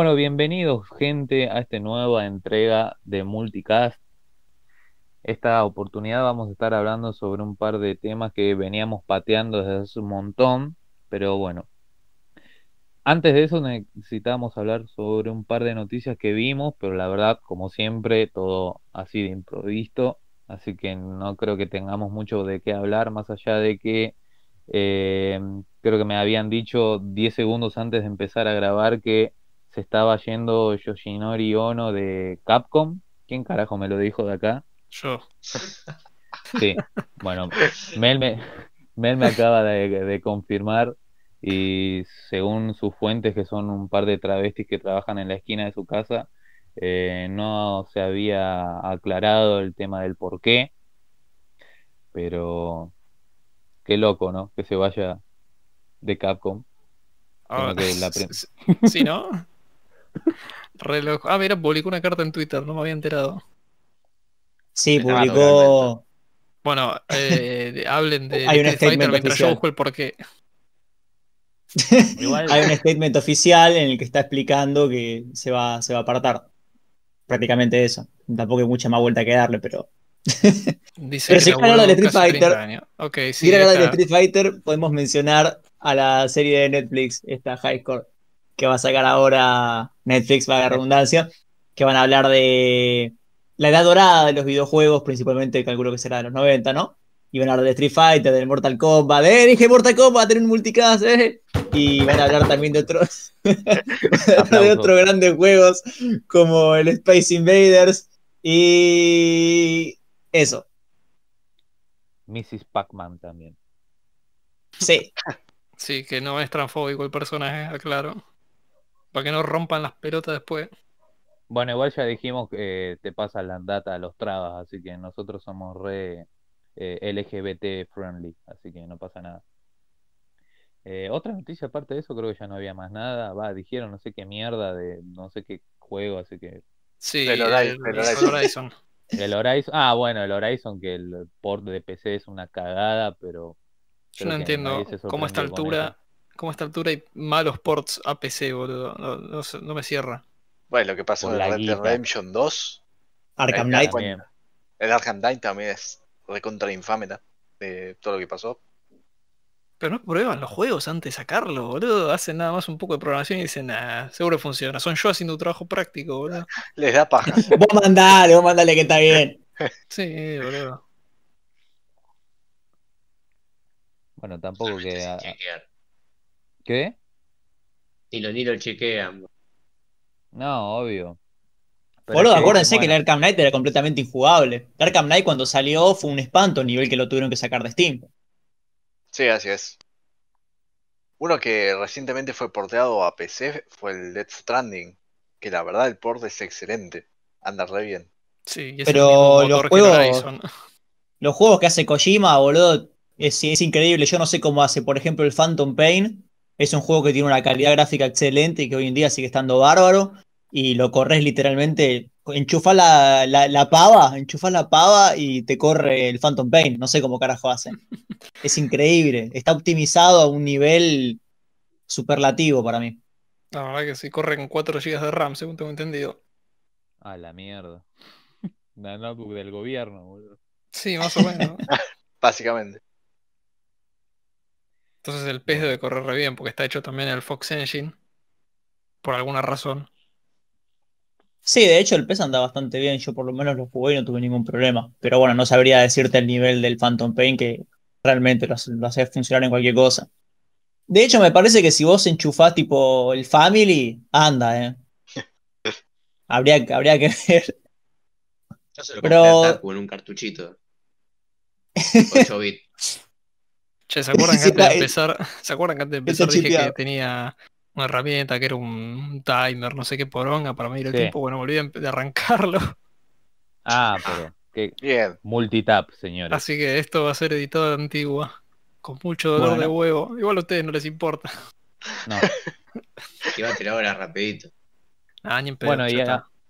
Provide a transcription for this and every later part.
Bueno, bienvenidos gente a esta nueva entrega de Multicast. Esta oportunidad vamos a estar hablando sobre un par de temas que veníamos pateando desde hace un montón, pero bueno. Antes de eso necesitamos hablar sobre un par de noticias que vimos, pero la verdad, como siempre, todo así de improvisto. así que no creo que tengamos mucho de qué hablar, más allá de que eh, creo que me habían dicho 10 segundos antes de empezar a grabar que estaba yendo Yoshinori Ono de Capcom. ¿Quién carajo me lo dijo de acá? Yo. Sí, bueno, Mel me, acaba de, confirmar y según sus fuentes, que son un par de travestis que trabajan en la esquina de su casa, eh, no se había aclarado el tema del por qué, pero qué loco, ¿no? Que se vaya de Capcom. Ah, sí, ¿no? Reloj. Ah, mira, publicó una carta en Twitter, no me había enterado. Sí, publicó. Bueno, eh, hablen de Hay un statement mientras yo el porqué. Hay un statement oficial en el que está explicando que se va, se va a apartar. Prácticamente eso. Tampoco hay mucha más vuelta que darle, pero. Dice pero si hablar de Street Fighter. Street Fighter, podemos mencionar a la serie de Netflix, esta High Score que va a sacar ahora Netflix, va a la redundancia, que van a hablar de la edad dorada de los videojuegos, principalmente calculo que será de los 90, ¿no? Y van a hablar de Street Fighter, del Mortal Kombat, de, ¡eh! Dije Mortal Kombat, tener un multicast, ¿eh? Y van a hablar también de otros, de otros grandes juegos como el Space Invaders y eso. Mrs. Pac-Man también. Sí. Sí, que no es transfóbico el personaje, aclaro para que no rompan las pelotas después. Bueno, igual ya dijimos que eh, te pasan la data a los trabas, así que nosotros somos re eh, LGBT friendly, así que no pasa nada. Eh, otra noticia aparte de eso, creo que ya no había más nada. Va, dijeron no sé qué mierda de no sé qué juego, así que. Sí, el Horizon. Horizon. el Horizon. Ah, bueno, el Horizon, que el port de PC es una cagada, pero. Yo no entiendo cómo a esta altura como a esta altura hay malos ports APC, boludo. No, me cierra. Bueno, lo que pasa en Red Dead Redemption 2. Arkham Knight. También. El Arkham Knight también es recontra infame de todo lo que pasó. Pero no prueban los juegos antes de sacarlo, boludo. Hacen nada más un poco de programación y dicen, ah, seguro funciona. Son yo haciendo un trabajo práctico, boludo. Les da paja. vos mandale, vos mandale que está bien. sí, boludo. Bueno, tampoco que. ¿Qué? Y lo, ni lo chequean. No, obvio. Boludo, acuérdense que el Arkham Knight era completamente injugable. El Arkham Knight cuando salió fue un espanto, a nivel que lo tuvieron que sacar de Steam. Sí, así es. Uno que recientemente fue porteado a PC fue el Death Stranding, que la verdad el port es excelente, anda re bien. Sí, pero los juegos, que los juegos que hace Kojima, boludo, es, increíble. Yo no sé cómo hace, por ejemplo, el Phantom Pain, es un juego que tiene una calidad gráfica excelente y que hoy en día sigue estando bárbaro. Y lo corres literalmente, enchufa la, pava, enchufa la pava y te corre el Phantom Pain. No sé cómo carajo hacen. Es increíble. Está optimizado a un nivel superlativo para mí. La verdad que sí, corre con 4 GB de RAM, según tengo entendido. A la mierda. La del gobierno, boludo. Sí, más o menos. Básicamente. Entonces el pez debe correr re bien porque está hecho también el Fox Engine, por alguna razón. Sí, de hecho el pez anda bastante bien, yo por lo menos lo jugué y no tuve ningún problema. Pero bueno, no sabría decirte el nivel del Phantom Pain que realmente lo, hace funcionar en cualquier cosa. De hecho, me parece que si vos enchufás tipo el Family, anda, eh. habría, habría que ver. Yo se lo Pero... con un cartuchito. 8 bits. Che, ¿se acuerdan, que antes de empezar, ¿se acuerdan que antes empezar dije que tenía una herramienta que era un timer, no sé qué poronga para medir el tiempo? Bueno, olvidé a arrancarlo. Ah, pero. Multitap, señores. Así que esto va a ser editado de antigua. Con mucho dolor de huevo. Igual a ustedes no les importa. No. Iba a tirar ahora rapidito. Ah, bueno, y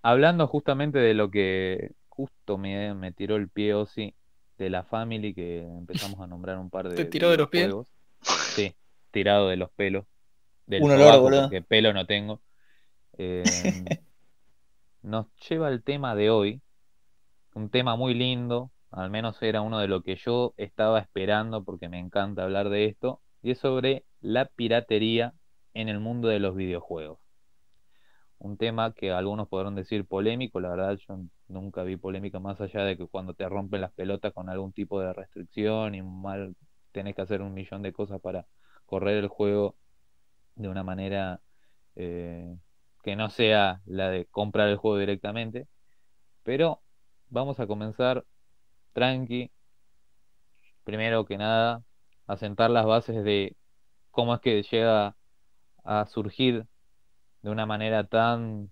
hablando justamente de lo que justo me, me tiró el pie sí de la Family que empezamos a nombrar un par de. ¿Te tiró de, los pies? Sí, tirado de los pelos. Del un olor, Porque pelo no tengo. Em, nos lleva al tema de hoy. Un tema muy lindo. Al menos era uno de lo que yo estaba esperando porque me encanta hablar de esto. Y es sobre la piratería en el mundo de los videojuegos un tema que algunos podrán decir polémico, la verdad yo nunca vi polémica más allá de que cuando te rompen las pelotas con algún tipo de restricción y mal tenés que hacer un millón de cosas para correr el juego de una manera eh, que no sea la de comprar el juego directamente, pero vamos a comenzar tranqui, primero que nada, a sentar las bases de cómo es que llega a surgir de una manera tan,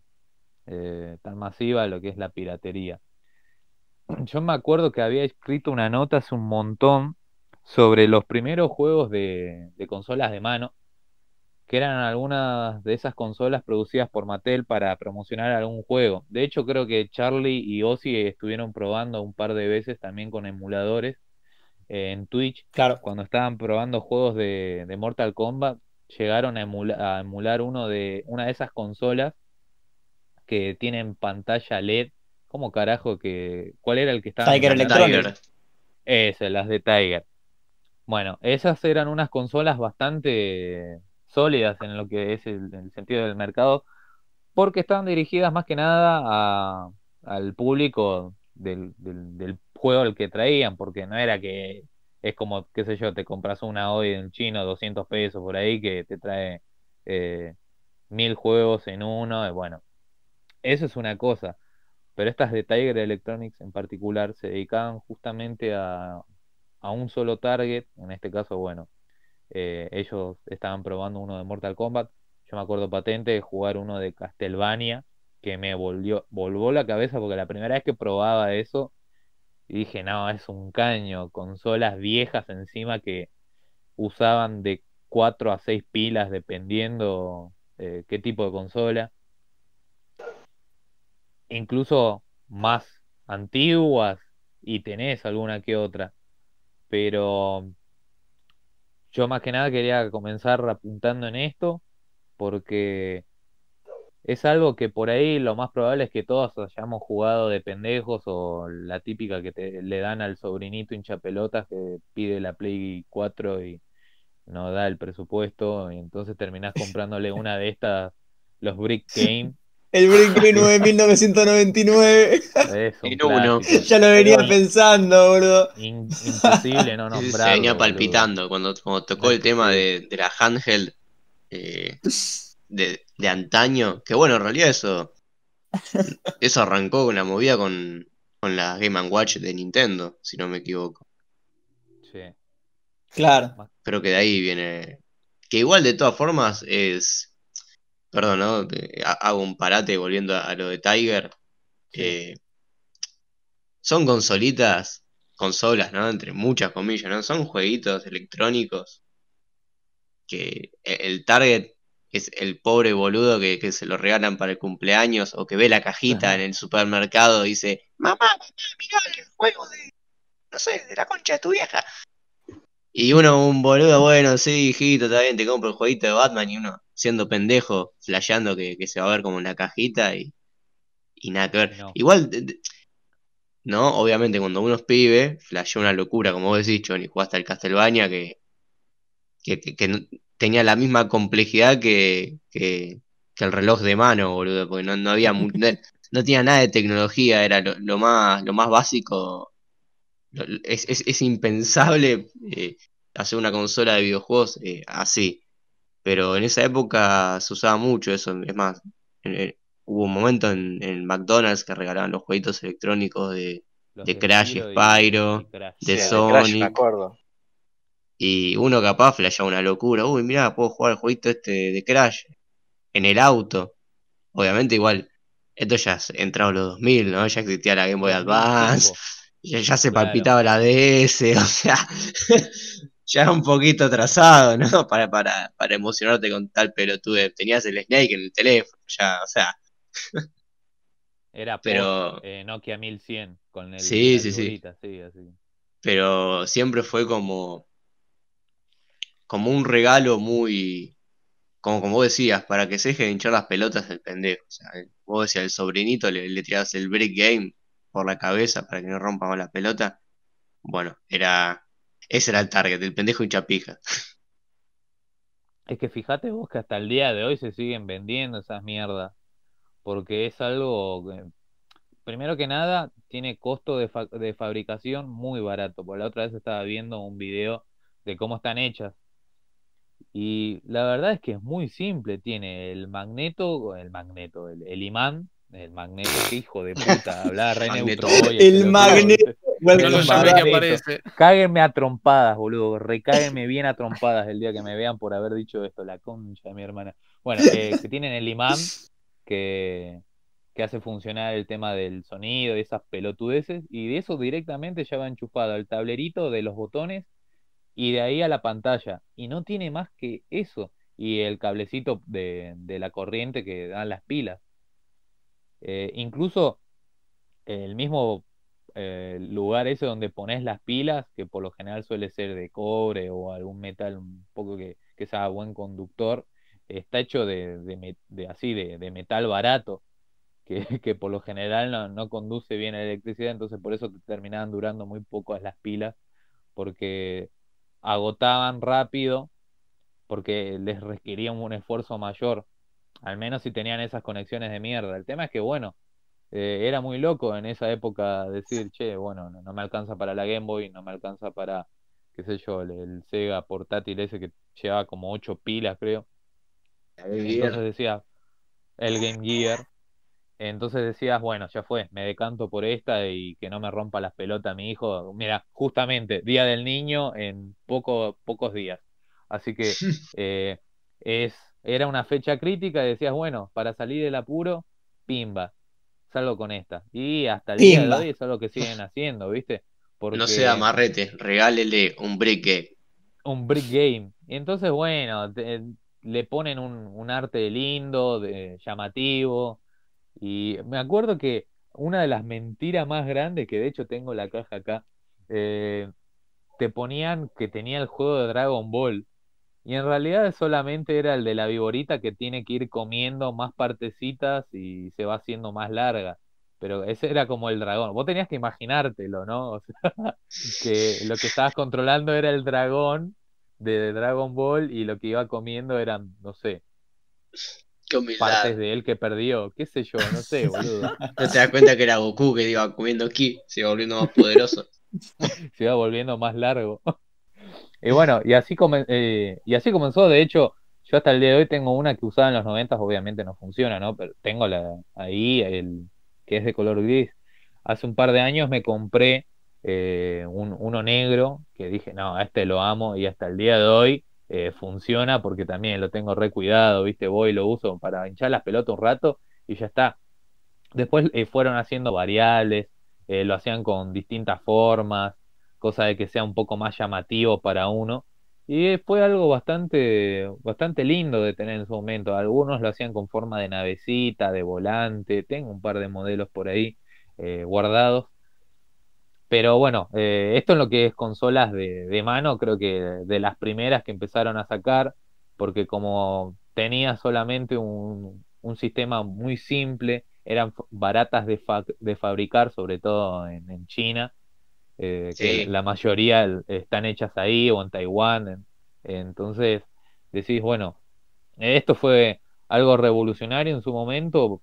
eh, tan masiva lo que es la piratería. Yo me acuerdo que había escrito una nota hace un montón sobre los primeros juegos de, consolas de mano, que eran algunas de esas consolas producidas por Mattel para promocionar algún juego. De hecho, creo que Charlie y Ozzy estuvieron probando un par de veces también con emuladores eh, en Twitch. Cuando estaban probando juegos de Mortal Kombat, llegaron a emular, uno de, una de esas consolas que tienen pantalla LED. ¿Cómo carajo que.? ¿Cuál era el que estaba? Tiger Electronics. Esas, las de Tiger. Bueno, esas eran unas consolas bastante sólidas en lo que es el, sentido del mercado, porque estaban dirigidas más que nada al público del, del, juego al que traían, porque no era que es como, qué sé yo, te compras una hoy en chino, 200 pesos por ahí, que te trae eh, mil juegos en uno, bueno, eso es una cosa. Pero estas de Tiger Electronics en particular se dedicaban justamente a, un solo target, en este caso, bueno, eh, ellos estaban probando uno de Mortal Kombat, yo me acuerdo patente de jugar uno de Castlevania, que me volvió, volvó la cabeza porque la primera vez que probaba eso y dije, no, es un caño, consolas viejas encima que usaban de 4 a 6 pilas dependiendo eh, qué tipo de consola. Incluso más antiguas y tenés alguna que otra. Pero yo más que nada quería comenzar apuntando en esto porque es algo que por ahí lo más probable es que todos hayamos jugado de pendejos o la típica que te, le dan al sobrinito hincha pelotas que pide la Play 4 y no da el presupuesto y entonces terminás comprándole una de estas, los Brick Game. El Brick Game 9999. noventa y Ya lo venía pensando, boludo. imposible no nombrarlo. Se venía palpitando cuando, tocó el tema de, la handheld. Eh de, antaño, que bueno, en realidad eso, eso arrancó con la movida con, la Game Watch de Nintendo, si no me equivoco. Sí. Claro. Creo que de ahí viene. Que igual de todas formas es. Perdón, ¿no? Hago un parate volviendo a lo de Tiger. Eh, son consolitas, consolas, ¿no? Entre muchas comillas, ¿no? Son jueguitos electrónicos que e, el target es el pobre boludo que, se lo regalan para el cumpleaños o que ve la cajita en el supermercado y dice, mamá, mirá el juego de, no sé, de la concha de tu vieja. Y uno, un boludo, bueno, sí, hijito, está bien, te compro el jueguito de Batman y uno siendo pendejo, flasheando que, se va a ver como una cajita y, y nada que ver. Igual, ¿no? Obviamente cuando uno es pibe, flashea una locura, como vos decís, Johnny, jugaste al Castlevania que, que, que tenía la misma complejidad que, el reloj de mano, boludo, porque no, no había no, tenía nada de tecnología, era lo, más, lo más básico. es, impensable eh, hacer una consola de videojuegos eh, así. Pero en esa época se usaba mucho eso. Es más, hubo un momento en, McDonald's que regalaban los jueguitos electrónicos de, Crash, Spyro, de, Sony acuerdo. Y uno capaz ya una locura. Uy, mira puedo jugar el jueguito este de Crash en el auto. Obviamente, igual, esto ya es entrado los 2000, ¿no? Ya existía la Game Boy Advance, ya, se palpitaba la DS, o sea, ya era un poquito atrasado, ¿no? Para, emocionarte con tal pelotude. Tenías el Snake en el teléfono, ya, o sea. Era eh, Nokia 1100 con el. Sí, sí, sí. Pero siempre fue como como un regalo muy, como, como vos decías, para que se deje hinchar las pelotas el pendejo. O sea, vos decías, el sobrinito le, le el break game por la cabeza para que no rompa la pelota. Bueno, era ese era el target, el pendejo hincha pija. Es que fíjate vos que hasta el día de hoy se siguen vendiendo esas mierdas. Porque es algo primero que nada, tiene costo de, de fabricación muy barato. Por la otra vez estaba viendo un video de cómo están hechas. Y la verdad es que es muy simple, tiene el magneto, el magneto, el, imán, el magneto, hijo de puta, hablaba re neutro El magneto. Cáguenme a trompadas, boludo. Recáguenme bien a trompadas el día que me vean por haber dicho esto, la concha de mi hermana. Bueno, que, tienen el imán que, que hace funcionar el tema del sonido y esas pelotudeces. Y de eso directamente ya va enchufado el tablerito de los botones y de ahí a la pantalla. Y no tiene más que eso. Y el cablecito de, la corriente que dan las pilas. Eh, incluso el mismo eh, lugar ese donde pones las pilas, que por lo general suele ser de cobre o algún metal un poco que, sea buen conductor, está hecho de, así, de, metal barato. Que, por lo general no, conduce bien la electricidad, entonces por eso te terminaban durando muy poco las pilas, porque agotaban rápido porque les requería un esfuerzo mayor, al menos si tenían esas conexiones de mierda. El tema es que, bueno, eh, era muy loco en esa época decir, che, bueno, no, me alcanza para la Game Boy, no me alcanza para, qué sé yo, el, Sega portátil ese que llevaba como ocho pilas, creo. Entonces decía, el Game Gear, entonces decías, bueno, ya fue, me decanto por esta y que no me rompa las pelotas mi hijo. Mira, justamente, Día del Niño en poco, pocos días. Así que eh, es, era una fecha crítica y decías, bueno, para salir del apuro, pimba, salgo con esta. Y hasta el día de hoy es lo que siguen haciendo, ¿viste? No sea marrete, regálele un brick game. Un brick game. Y entonces, bueno, le ponen un, arte lindo, llamativo y me acuerdo que una de las mentiras más grandes, que de hecho tengo la caja acá, eh, te ponían que tenía el juego de Dragon Ball. Y en realidad solamente era el de la viborita que tiene que ir comiendo más partecitas y se va haciendo más larga. Pero ese era como el dragón. Vos tenías que imaginártelo, ¿no? que lo que estabas controlando era el dragón de Dragon Ball y lo que iba comiendo eran, no sé, partes de él que perdió, qué sé yo, no sé, boludo. No te das cuenta que era Goku que iba comiendo ki, se iba volviendo más poderoso. Se iba volviendo más largo. Y bueno, y así, eh, y así comenzó, de hecho, yo hasta el día de hoy tengo una que usaba en los 90, obviamente no funciona, ¿no? Pero tengo la ahí, el que es de color gris. Hace un par de años me compré eh, uno negro que dije, no, a este lo amo y hasta el día de hoy eh, funciona porque también lo tengo recuidado, ¿viste? Voy y lo uso para hinchar las pelotas un rato y ya está. Después eh, fueron haciendo variables, eh, lo hacían con distintas formas, cosa de que sea un poco más llamativo para uno. Y fue algo bastante, bastante lindo de tener en su momento. Algunos lo hacían con forma de navecita, de volante. Tengo un par de modelos por ahí guardados pero bueno, eh, esto en lo que es consolas de, mano, creo que de las primeras que empezaron a sacar, porque como tenía solamente un, sistema muy simple, eran baratas de, fabricar, sobre todo en, China, eh, que la mayoría están hechas ahí o en Taiwán. Entonces decís, bueno, esto fue algo revolucionario en su momento,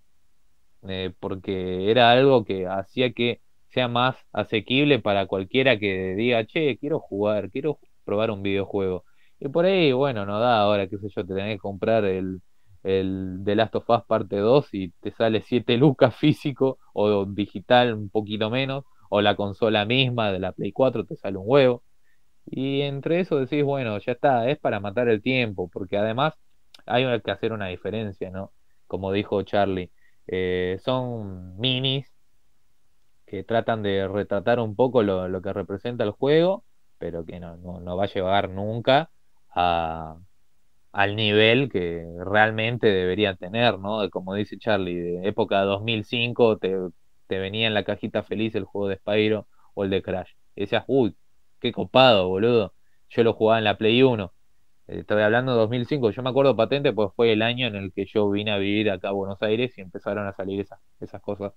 eh, porque era algo que hacía que sea más asequible para cualquiera que diga, che, quiero jugar, quiero probar un videojuego. Y por ahí, bueno, no da ahora, qué sé yo, te tenés que comprar el, el The Last of Us parte 2 y te sale 7 lucas físico o digital un poquito menos, o la consola misma de la Play 4 te sale un huevo. Y entre eso decís, bueno, ya está, es para matar el tiempo, porque además hay que hacer una diferencia, ¿no? Como dijo Charlie, eh, son minis que tratan de retratar un poco lo, lo que representa el juego, pero que no, no, va a llegar nunca a, al nivel que realmente debería tener, ¿no? como dice Charlie, de época 2005 te, te, venía en la cajita feliz el juego de Spyro o el de Crash. Y decías, uy, qué copado, boludo. Yo lo jugaba en la Play 1. Eh, estoy hablando de 2005, yo me acuerdo patente, pues fue el año en el que yo vine a vivir acá a Buenos Aires y empezaron a salir esas, esas cosas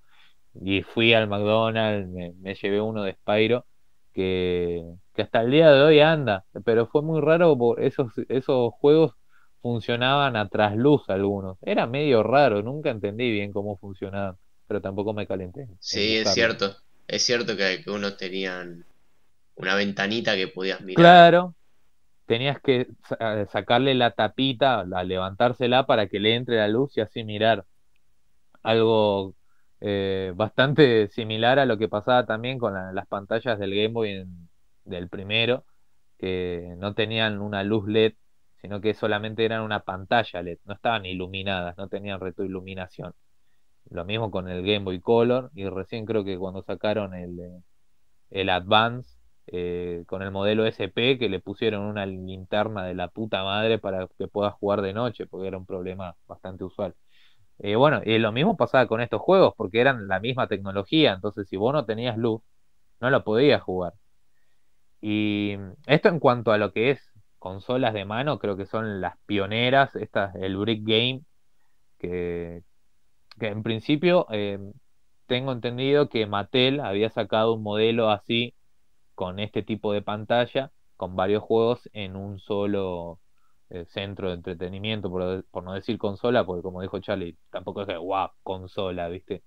y fui al McDonald's, me, llevé uno de Spyro, que, que, hasta el día de hoy anda. Pero fue muy raro, por esos, esos juegos funcionaban a trasluz algunos. Era medio raro, nunca entendí bien cómo funcionaban, pero tampoco me calenté. Sí, es cierto. Es cierto que, que unos tenían una ventanita que podías mirar. Claro, tenías que sacarle la tapita, la, levantársela para que le entre la luz y así mirar. Algo eh, bastante similar a lo que pasaba también con las pantallas del Game Boy del primero, que no tenían una luz LED, sino que solamente eran una pantalla LED, no estaban iluminadas, no tenían retroiluminación. Lo mismo con el Game Boy Color, y recién creo que cuando sacaron el, eh, el Advance, eh, con el modelo SP, que le pusieron una linterna de la puta madre para que pueda jugar de noche, porque era un problema bastante usual. Eh, bueno, y lo mismo pasaba con estos juegos, porque eran la misma tecnología, entonces si vos no tenías luz, no lo podías jugar. Y esto en cuanto a lo que es consolas de mano, creo que son las pioneras, esta, el Brick Game, que, en principio eh, tengo entendido que Mattel había sacado un modelo así, con este tipo de pantalla, con varios juegos en un solo centro de entretenimiento, por, no decir consola, porque como dijo Charlie, tampoco es que, guau, consola, ¿viste?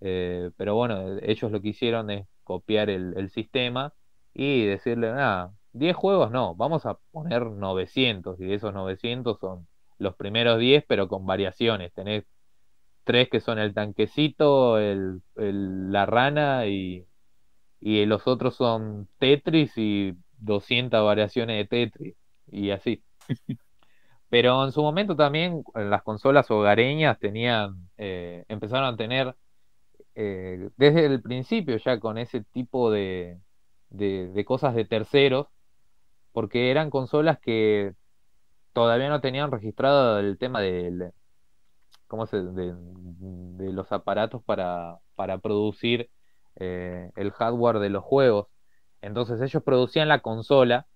Eh, pero bueno, ellos lo que hicieron es copiar el, sistema y decirle, nada, 10 juegos no, vamos a poner 900 y de esos 900 son los primeros 10 pero con variaciones. Tenés tres que son el tanquecito, el, la rana y, y los otros son Tetris y 200 variaciones de Tetris y así. Pero en su momento también eh, las consolas hogareñas tenían, eh, empezaron a tener eh, desde el principio ya con ese tipo de, de, cosas de terceros, porque eran consolas que todavía no tenían registrado el tema del, de, los aparatos para, para producir el hardware de los juegos. Entonces ellos producían la consola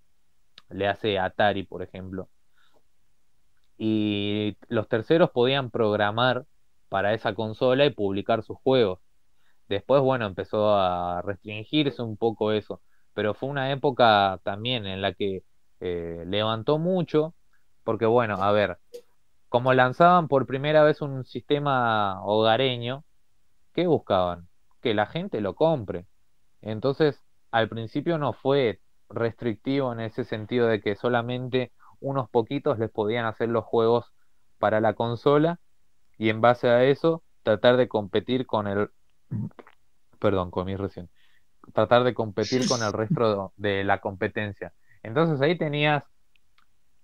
le hace Atari, por ejemplo. Y los terceros podían programar para esa consola y publicar sus juegos. Después, bueno, empezó a restringirse un poco eso, pero fue una época también en la que eh, levantó mucho, porque bueno, a ver, como lanzaban por primera vez un sistema hogareño, ¿qué buscaban? Que la gente lo compre. Entonces, al principio no fue restrictivo en ese sentido de que solamente unos poquitos les podían hacer los juegos para la consola y en base a eso tratar de competir con el perdón, comí recién tratar de competir con el resto de la competencia. Entonces ahí tenías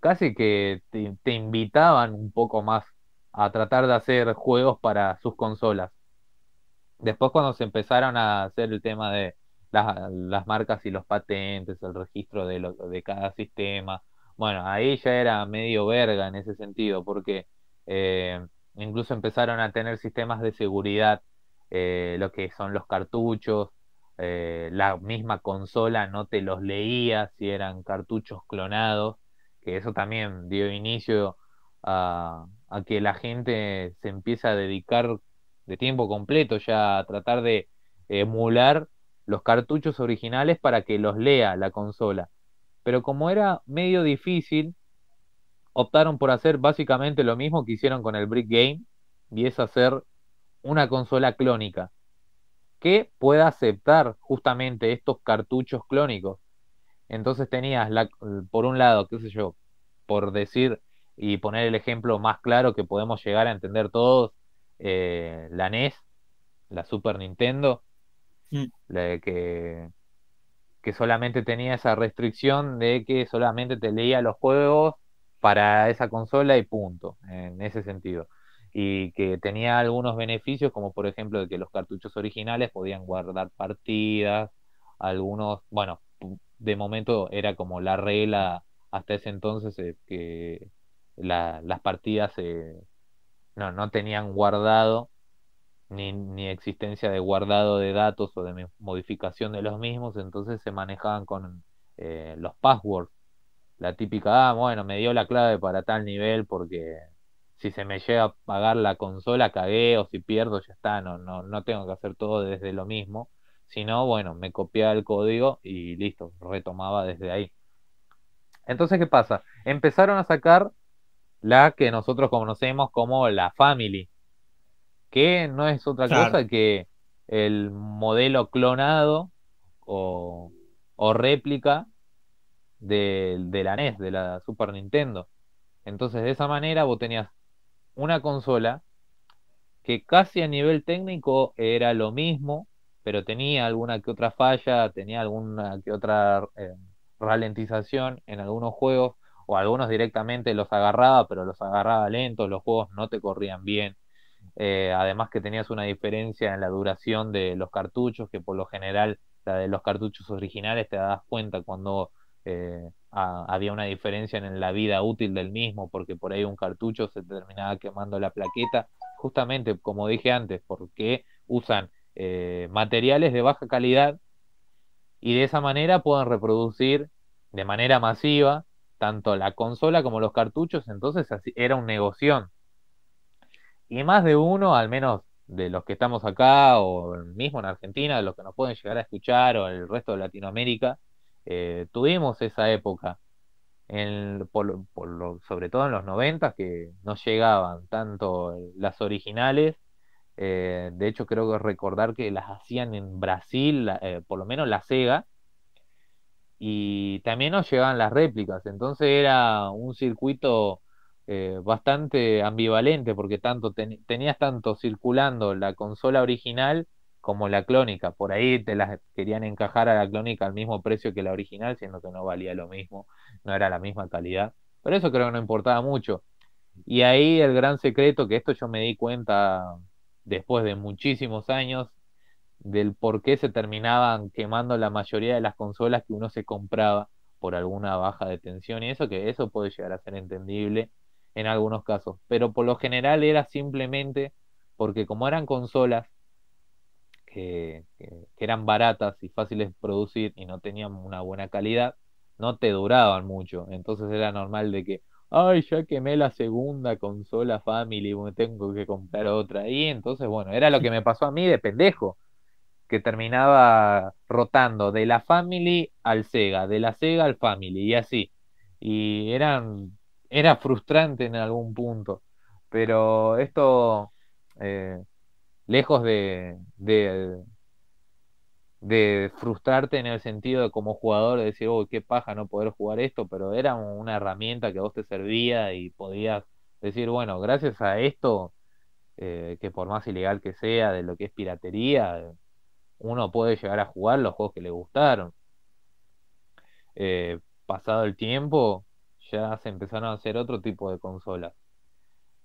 casi que te, te, invitaban un poco más a tratar de hacer juegos para sus consolas. Después cuando se empezaron a hacer el tema de las, marcas y los patentes, el registro de, de cada sistema. Bueno, ahí ya era medio verga en ese sentido, porque eh, incluso empezaron a tener sistemas de seguridad, eh, lo que son los cartuchos, eh, la misma consola no te los leía si eran cartuchos clonados, que eso también dio inicio a, a que la gente se empiece a dedicar de tiempo completo ya a tratar de emular los cartuchos originales para que los lea la consola. Pero como era medio difícil, optaron por hacer básicamente lo mismo que hicieron con el Brick Game, y es hacer una consola clónica que pueda aceptar justamente estos cartuchos clónicos. Entonces tenías, la, por un lado, qué sé yo, por decir y poner el ejemplo más claro que podemos llegar a entender todos, eh, la NES, la Super Nintendo, Mm. La que, solamente tenía esa restricción de que solamente te leía los juegos para esa consola y punto, en ese sentido. Y que tenía algunos beneficios, como por ejemplo de que los cartuchos originales podían guardar partidas, algunos, bueno, de momento era como la regla hasta ese entonces eh, que las partidas no tenían guardado ni, existencia de guardado de datos o de modificación de los mismos, entonces se manejaban con eh, los passwords. La típica, ah, bueno, me dio la clave para tal nivel porque si se me llega a pagar la consola, cagué, o si pierdo, ya está, no, no, no tengo que hacer todo desde lo mismo. sino bueno, me copiaba el código y listo, retomaba desde ahí. Entonces, ¿qué pasa? Empezaron a sacar la que nosotros conocemos como la family, que no es otra cosa que el modelo clonado o, réplica de, la NES, de la Super Nintendo. Entonces, de esa manera, vos tenías una consola que casi a nivel técnico era lo mismo, pero tenía alguna que otra falla, tenía alguna que otra eh, ralentización en algunos juegos, o algunos directamente los agarraba, pero los agarraba lentos, los juegos no te corrían bien. Eh, además que tenías una diferencia en la duración de los cartuchos, que por lo general la de los cartuchos originales te das cuenta cuando eh, había una diferencia en la vida útil del mismo, porque por ahí un cartucho se terminaba quemando la plaqueta, justamente como dije antes, porque usan eh, materiales de baja calidad y de esa manera pueden reproducir de manera masiva tanto la consola como los cartuchos, entonces así, era un negocio y más de uno, al menos de los que estamos acá, o mismo en Argentina, de los que nos pueden llegar a escuchar, o el resto de Latinoamérica, eh, tuvimos esa época, en, sobre todo en los 90, que no llegaban tanto eh, las originales. Eh, de hecho, creo que recordar que las hacían en Brasil, por lo menos la Sega, y también nos llegaban las réplicas. Entonces era un circuito eh, bastante ambivalente porque tanto tenías tanto circulando la consola original como la clónica. Por ahí te las querían encajar a la clónica al mismo precio que la original, siendo que no valía lo mismo, no era la misma calidad. Pero eso creo que no importaba mucho. Y ahí el gran secreto, que esto yo me di cuenta después de muchísimos años, del por qué se terminaban quemando la mayoría de las consolas que uno se compraba por alguna baja de tensión y eso que eso puede llegar a ser entendible en algunos casos, pero por lo general era simplemente porque como eran consolas que, eran baratas y fáciles de producir y no tenían una buena calidad, no te duraban mucho. Entonces era normal de que, ay, ya quemé la segunda consola Family, me tengo que comprar otra. Y entonces, bueno, era lo que me pasó a mí de pendejo, que terminaba rotando de la Family al Sega, de la Sega al Family y así. Y eran era frustrante en algún punto, pero esto, eh, lejos de, de, frustrarte en el sentido de como jugador de decir, qué paja no poder jugar esto, pero era una herramienta que a vos te servía y podías decir, bueno, gracias a esto, eh, que por más ilegal que sea de lo que es piratería, uno puede llegar a jugar los juegos que le gustaron. Eh, pasado el tiempo, ya se empezaron a hacer otro tipo de consolas.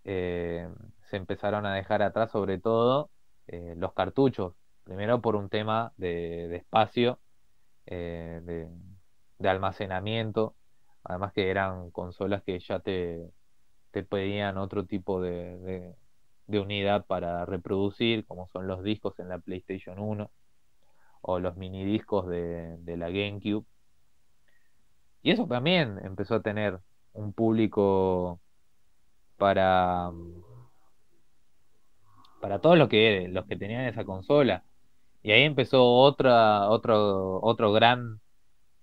Eh, se empezaron a dejar atrás sobre todo eh, los cartuchos, primero por un tema de, espacio, eh, de, almacenamiento, además que eran consolas que ya te, te pedían otro tipo de, unidad para reproducir, como son los discos en la PlayStation 1 o los mini discos de la GameCube. Y eso también empezó a tener un público para, para todos los que, los que tenían esa consola. Y ahí empezó otra, otro, otro gran,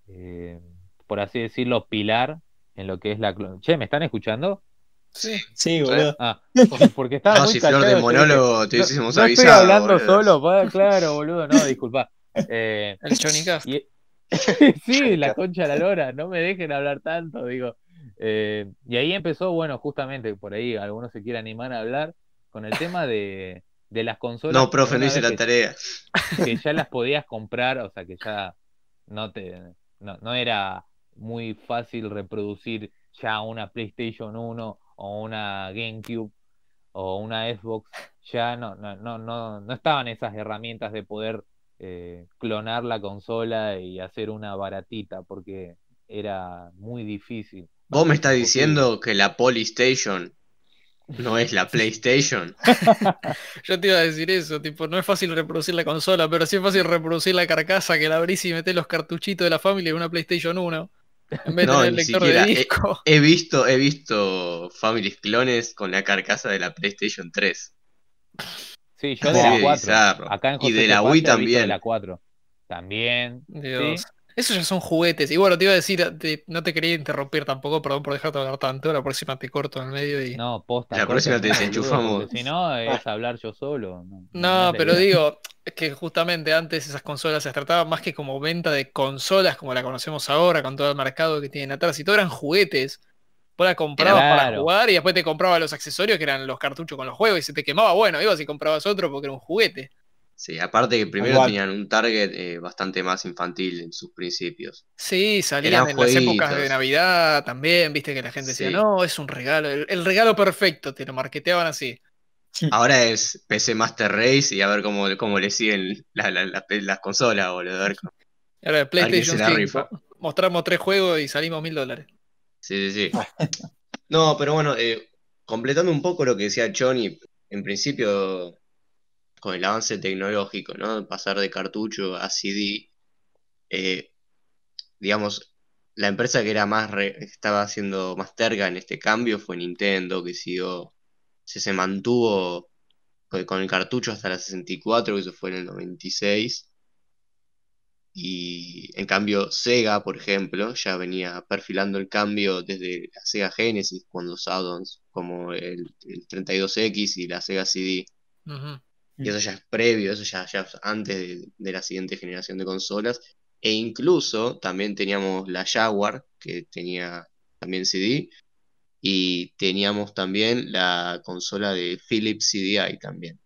eh, por así decirlo, pilar en lo que es la... Che, ¿me están escuchando? Sí, sí, boludo. Ah, porque estaba no, si flor de monólogo te Estoy hablando solo, claro, boludo, no, disculpa. Eh, sí, la concha de la lora, no me dejen hablar tanto, digo. Eh, y ahí empezó, bueno, justamente por ahí, algunos se quieren animar a hablar con el tema de, de las consolas. No, profe, no hice la tarea. Que ya las podías comprar, o sea, que ya no, te, no, era muy fácil reproducir ya una PlayStation 1 o una GameCube o una Xbox. Ya no, no, no, no, no estaban esas herramientas de poder eh, clonar la consola y hacer una baratita, porque era muy difícil. ¿Vos me estás diciendo que la Polystation no es la PlayStation? Yo te iba a decir eso, tipo, no es fácil reproducir la consola, pero sí es fácil reproducir la carcasa que la abrís y metés los cartuchitos de la familia en una PlayStation 1. En vez el lector de eh, disco. He, visto, he visto Families clones con la carcasa de la PlayStation 3. Sí, yo de la 4. y de la Wii también. De la 4. También. Esos ya son juguetes. Y bueno, te iba a decir, no te quería interrumpir tampoco, perdón por dejarte hablar tanto. La próxima te corto en el medio y. No, posta. La próxima te desenchufamos. Si no, es hablar yo solo. No, pero digo que justamente antes esas consolas se trataban más que como venta de consolas como la conocemos ahora, con todo el mercado que tienen atrás. Y todo eran juguetes Vos comprabas para jugar y después te compraba los accesorios que eran los cartuchos con los juegos y se te quemaba. Bueno, ibas y comprabas otro porque era un juguete. Sí, aparte que primero tenían un target eh, bastante más infantil en sus principios. Sí, salían en las épocas de Navidad también, viste que la gente decía, no, es un regalo, el, regalo perfecto, te lo marqueteaban así. Ahora es PC Master Race y a ver cómo, cómo le siguen las consolas, boludo. A ver, PlayStation Mostramos tres juegos y salimos mil dólares. Sí, sí, sí. No, pero bueno, eh, completando un poco lo que decía Johnny, en principio con el avance tecnológico, ¿no? Pasar de cartucho a CD, eh, digamos, la empresa que era más estaba haciendo más terga en este cambio fue Nintendo, que siguió, se, se mantuvo pues, con el cartucho hasta la 64, que eso fue en el 96, y en cambio, Sega, por ejemplo, ya venía perfilando el cambio desde la Sega Genesis, cuando los como el, 32X y la Sega CD. Mm. Y eso ya es previo, eso ya, ya antes de, la siguiente generación de consolas. E incluso también teníamos la Jaguar, que tenía también CD. Y teníamos también la consola de Philips CDI también.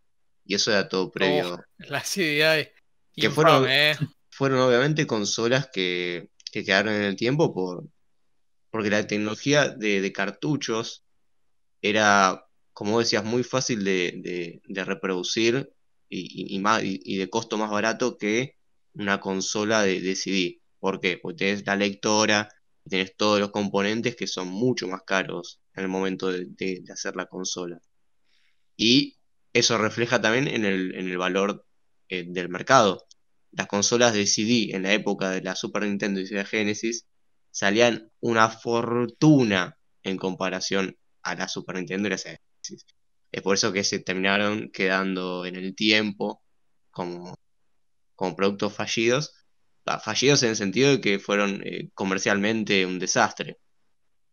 Y eso era todo previo. la CDI. Que fueron, ¿eh? fueron obviamente consolas que, quedaron en el tiempo por, porque la tecnología de, cartuchos era, como decías, muy fácil de, reproducir y, de costo más barato que una consola de, CD. ¿Por qué? Porque tenés la lectora, tenés todos los componentes que son mucho más caros en el momento de, hacer la consola. Y eso refleja también en el, valor eh, del mercado las consolas de CD en la época de la Super Nintendo y Sega Genesis salían una fortuna en comparación a la Super Nintendo y la Sega Genesis. Es por eso que se terminaron quedando en el tiempo como, como productos fallidos. Ah, fallidos en el sentido de que fueron eh, comercialmente un desastre.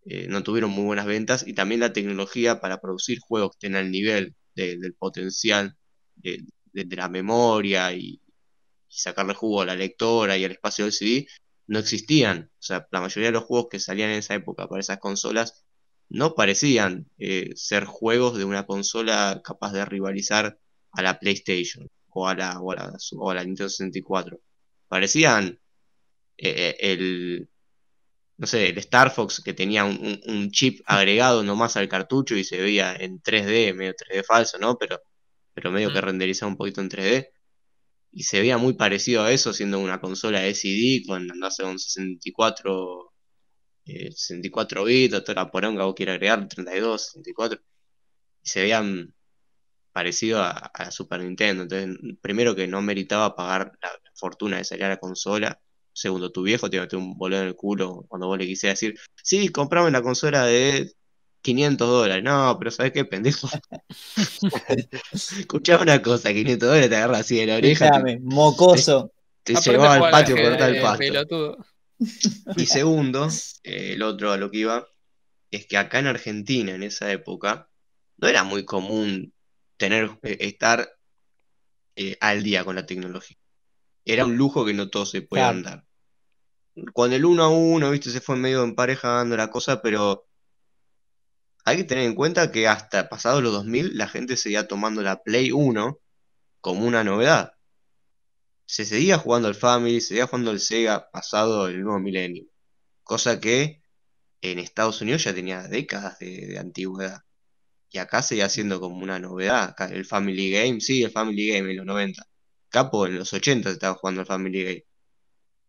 Eh, no tuvieron muy buenas ventas y también la tecnología para producir juegos que estén al nivel del potencial de la memoria y, y sacarle jugo a la lectora y al espacio del CD, no existían. O sea, la mayoría de los juegos que salían en esa época para esas consolas no parecían eh, ser juegos de una consola capaz de rivalizar a la PlayStation o a la, o a la, Nintendo 64. Parecían eh, eh, el, no sé, el Star Fox que tenía un, chip agregado nomás al cartucho y se veía en 3D, medio 3D falso, ¿no? Pero, pero medio que mm. renderizaba un poquito en 3D y se veía muy parecido a eso siendo una consola de CD con andase un 64 64 eh, bits, toda la poronga vos quieras agregar, 32, 64 y se veía parecido a, a, Super Nintendo entonces primero que no meritaba pagar la fortuna de salir a la consola segundo tu viejo te un boludo en el culo cuando vos le quise decir sí comprame la consola de 500 dólares. No, pero ¿sabes qué, pendejo? escuchaba una cosa, 500 dólares te agarra así de la oreja. mocoso. Te, llevaba al patio por el pasto. Y segundo, eh, el otro a lo que iba, es que acá en Argentina, en esa época, no era muy común tener, eh, estar eh, al día con la tecnología. Era un lujo que no todos se podían dar. Cuando el uno a uno, viste, se fue medio en pareja dando la cosa, pero hay que tener en cuenta que hasta pasado los 2000 la gente seguía tomando la Play 1 como una novedad. Se seguía jugando al Family, se seguía jugando al Sega pasado el nuevo milenio. Cosa que en Estados Unidos ya tenía décadas de, antigüedad. Y acá seguía siendo como una novedad. El Family Game, sí, el Family Game en los 90. Capo en los 80 se estaba jugando el Family Game.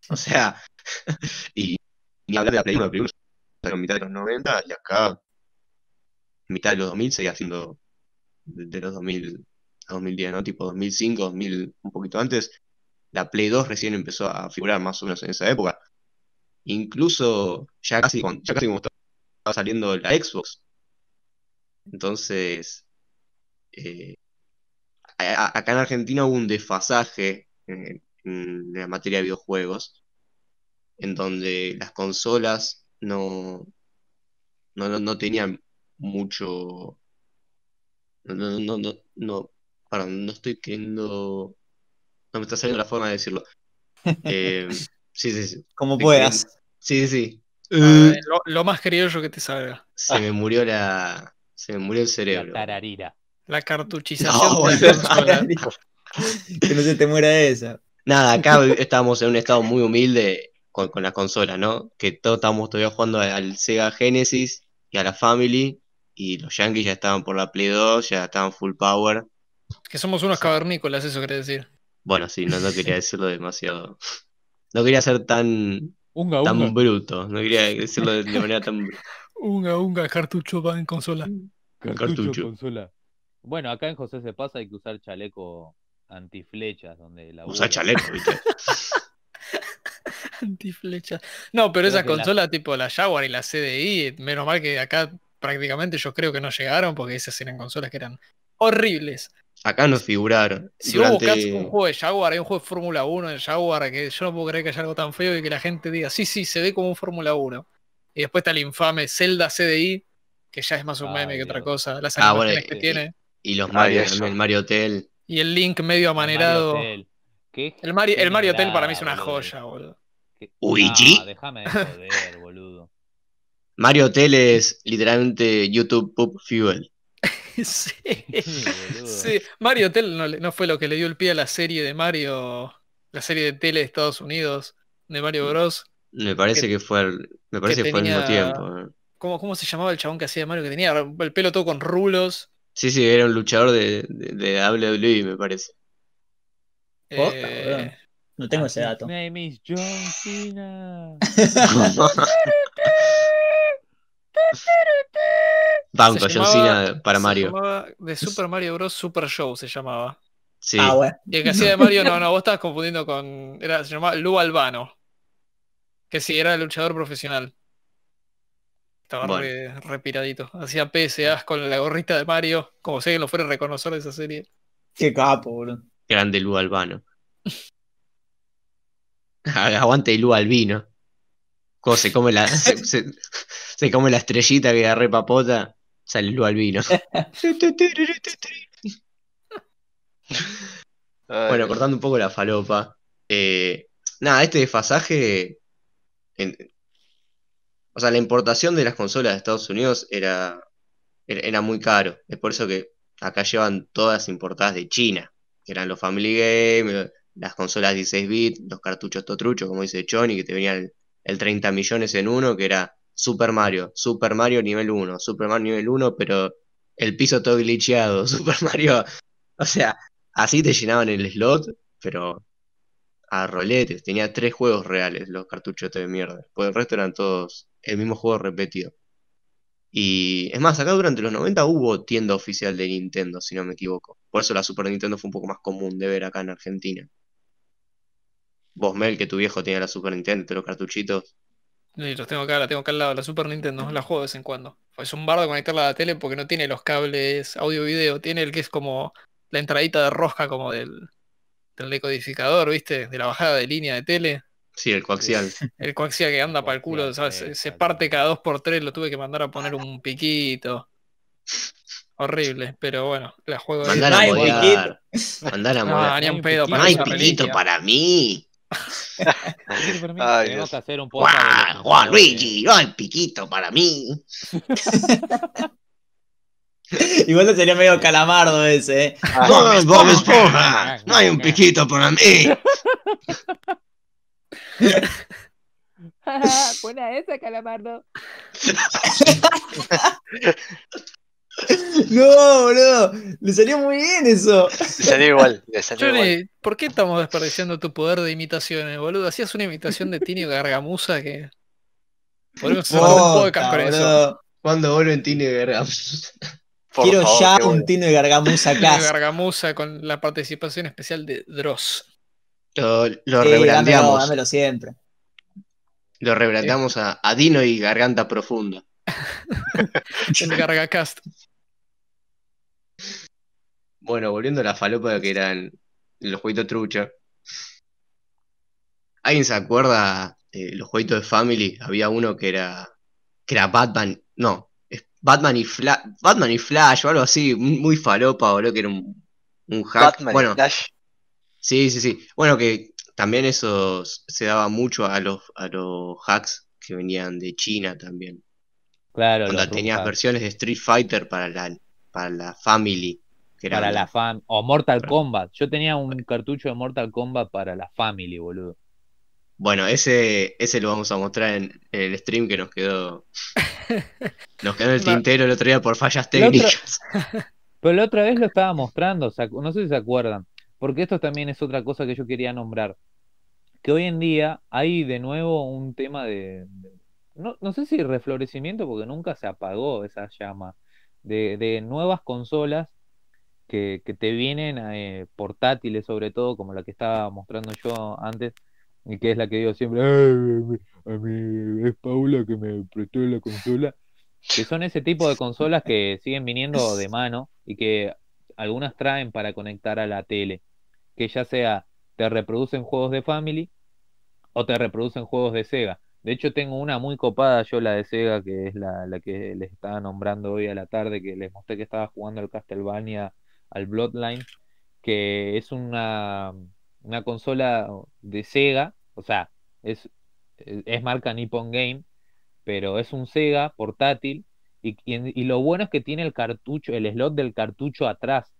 O sea, y hablar de la Play 1, mitad de los 90 y acá mitad de los 2000 seguía haciendo de los 2000 a 2010, ¿no? Tipo 2005, 2000, un poquito antes, la Play 2 recién empezó a figurar más o menos en esa época. Incluso ya casi, ya casi como estaba saliendo la Xbox. Entonces, eh, acá en Argentina hubo un desfasaje en, la materia de videojuegos, en donde las consolas no, no, no tenían mucho. No, no, no, no, no, no estoy queriendo. No me está saliendo la forma de decirlo. Eh, sí, sí, sí. Como puedas. Sí, sí. Eh, lo, lo, más yo que te salga. Se me murió la. Se me murió el cerebro. La tararira. La cartuchización. que no se te muera esa. Nada, acá estábamos en un estado muy humilde con, con consola, ¿no? Que todos estábamos todavía jugando al Sega Genesis y a la Family y los Yankees ya estaban por la Play 2, ya estaban full power. Que somos unos cavernícolas, eso querés decir. Bueno, sí, no, no quería decirlo demasiado. No quería ser tan, unga, tan bruto, no quería decirlo de, manera tan Unga, unga, cartucho va en consola. Cartucho, consola. Bueno, acá en José se pasa hay que usar chaleco antiflechas donde usa chaleco, ¿viste? antiflechas. No, pero esas esa consola tipo la Jaguar y la CDI, menos mal que acá prácticamente yo creo que no llegaron porque esas eran consolas que eran horribles. Acá no figuraron. Si vos buscás un juego de Jaguar, hay un juego de Fórmula 1 en Jaguar que yo no puedo creer que haya algo tan feo y que la gente diga, sí, sí, se ve como un Fórmula 1. Y después está el infame Zelda CDI, que ya es más un ah, meme que otra cosa. Las ah, que tiene. Y los ah, Mario, el Mario Hotel. Y el Link medio amanerado. El Mario, el Mario Hotel para mí es una joya, boludo. Uigi. déjame de boludo. Mario Hotel es literalmente YouTube Pop Fuel. sí. Mario Hotel no, fue lo que le dio el pie a la serie de Mario, la serie de tele de Estados Unidos, de Mario mm. Bros. Me parece que, fue me parece al mismo tiempo. Eh. ¿cómo, ¿Cómo se llamaba el chabón que hacía Mario? Que tenía el pelo todo con rulos. Sí, sí, era un luchador de, de, WWE, me parece. Eh, no tengo ese ah, dato. Mi nombre es John Cena. Va, un John para Mario. De Super Mario Bros. Super Show se llamaba. Sí. Ah, Y el que hacía de Mario, no, no, vos estabas confundiendo con. Era, se llamaba Lu Albano. Que sí, era luchador profesional. Estaba re, piradito Hacía PSAs con la gorrita de Mario, como si alguien lo fuera a reconocer de esa serie. Qué capo, boludo. Grande Lu Albano. Aguante Lu Albino se come la, se, la estrellita que agarré papota, salió al vino. bueno, cortando un poco la falopa. Eh, nada, este desfasaje. o sea, la importación de las consolas de Estados Unidos era, era muy caro. Es por eso que acá llevan todas importadas de China. Que eran los Family Game, las consolas 16 bit, los cartuchos totruchos, como dice Johnny, que te venían el 30 millones en uno, que era Super Mario, Super Mario nivel 1, Super Mario nivel 1, pero el piso todo glitcheado, Super Mario. O sea, así te llenaban el slot, pero a roletes. Tenía tres juegos reales los cartuchos de mierda. Pues el resto eran todos el mismo juego repetido. Y es más, acá durante los 90 hubo tienda oficial de Nintendo, si no me equivoco. Por eso la Super Nintendo fue un poco más común de ver acá en Argentina. Vos, Mel, que tu viejo tiene la Super Nintendo, los cartuchitos. Sí, los tengo acá, la tengo acá al lado. La Super Nintendo, la juego de vez en cuando. Es un bardo conectarla a la tele porque no tiene los cables audio-video. Tiene el que es como la entradita de roja como del, decodificador, ¿viste? De la bajada de línea de tele. Sí, el coaxial. El coaxial que anda para el culo, ¿sabes? Se, parte cada dos por tres, lo tuve que mandar a poner un piquito. Horrible, pero bueno, la juego de... Mandar a Mandar a hay piquito para mí. Para mí? Ay, Tenemos que hacer un poco. Juan, Luigi, no hay piquito para mí. Igual sería medio calamardo ese, ¿eh? Bob, no hay un piquito para mí. Buena esa, calamardo. No, boludo. Le salió muy bien eso. Le salió igual. salió Johnny, ¿por qué estamos desperdiciando tu poder de imitaciones, boludo? Hacías una imitación de Tini Gargamusa que. Podemos hacer un podcast eso. Tini Gargamusa? Quiero ya un Tino Gargamusa acá. Gargamusa con la participación especial de Dross. Lo, lo rebrandeamos. Dámelo, siempre. Lo rebrandeamos a, a Dino y Garganta Profunda. el Gargacast. Bueno, volviendo a la falopa que eran los jueguitos trucha. ¿Alguien se acuerda de eh, los jueguitos de Family? Había uno que era, Batman, no, Batman y, Flash, Batman y Flash o algo así, muy falopa, boludo, que era un, hack. Batman y Flash. Sí, sí, sí. Bueno, que también eso se daba mucho a los, a los hacks que venían de China también. Claro. Cuando tenías versiones de Street Fighter para la, para la Family para la fam o Mortal Kombat. Yo tenía un cartucho de Mortal Kombat para la Family, boludo. Bueno, ese, ese lo vamos a mostrar en, el stream que nos quedó. nos quedó el tintero el otro día por fallas técnicas. pero la otra vez lo estaba mostrando, no sé si se acuerdan. Porque esto también es otra cosa que yo quería nombrar. Que hoy en día hay de nuevo un tema de. No, sé si reflorecimiento, porque nunca se apagó esa llama. De, de nuevas consolas que, te vienen eh, portátiles sobre todo, como la que estaba mostrando yo antes, y que es la que digo siempre, a mí es Paula que me prestó la consola, que son ese tipo de consolas que siguen viniendo de mano y que algunas traen para conectar a la tele, que ya sea te reproducen juegos de Family o te reproducen juegos de Sega. De hecho, tengo una muy copada, yo la de Sega, que es la, que les estaba nombrando hoy a la tarde, que les mostré que estaba jugando al Castlevania al Bloodline, que es una, una consola de Sega, o sea, es, e, es marca Nippon Game, pero es un Sega portátil y, y, lo bueno es que tiene el cartucho, el slot del cartucho atrás.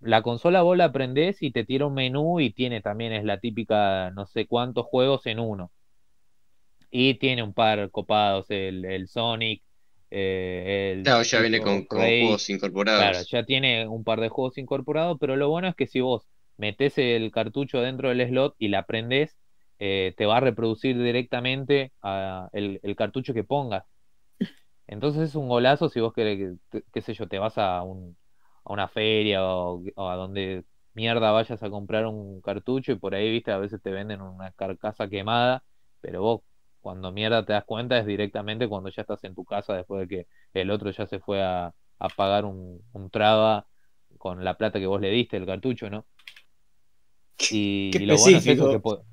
La consola vos la prendés y te tira un menú y tiene también es la típica no sé cuántos juegos en uno. Y tiene un par copados, el, el Sonic, eh, claro, ya viene con, juegos incorporados. Claro, ya tiene un par de juegos incorporados, pero lo bueno es que si vos metes el cartucho dentro del slot y la prendés, eh, te va a reproducir directamente el, cartucho que pongas. Entonces es un golazo si vos querés, que, qué sé yo, te vas a, una feria o, o, a donde mierda vayas a comprar un cartucho y por ahí, viste, a veces te venden una carcasa quemada, pero vos cuando mierda te das cuenta es directamente cuando ya estás en tu casa después de que el otro ya se fue a, pagar un, traba con la plata que vos le diste, el cartucho, ¿no? Y, lo bueno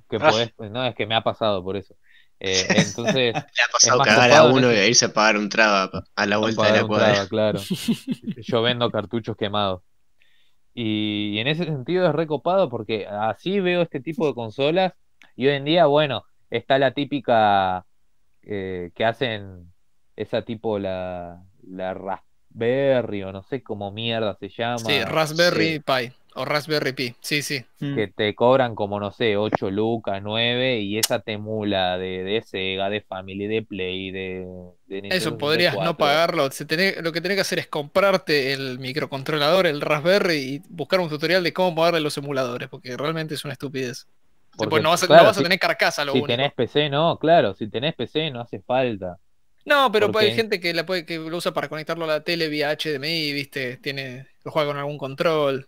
que, ah. no, es que me ha pasado por eso. Eh, entonces. Le ha pasado cagar a uno y a irse a pagar un traba a la vuelta de la claro. Yo vendo cartuchos quemados. y, en ese sentido es recopado porque así veo este tipo de consolas. Y hoy en día, bueno, está la típica eh, que hacen esa tipo la, Raspberry o no sé cómo mierda se llama. Sí, Raspberry Pi o Raspberry Pi, sí, sí. Mm. Que te cobran como no sé, 8 lucas, 9 y esa te de, Sega, de Family, de Play, de... Eso podrías no pagarlo. lo que tenés que hacer es comprarte el microcontrolador, el Raspberry y buscar un tutorial de cómo pagarle los emuladores porque realmente es una estupidez. Pues no vas, a, tener carcasa, lo Si tenés PC, no, claro, si tenés PC no hace falta. No, pero pues, hay gente que, la lo usa para conectarlo a la tele vía HDMI, ¿viste? Tiene, lo juega con algún control.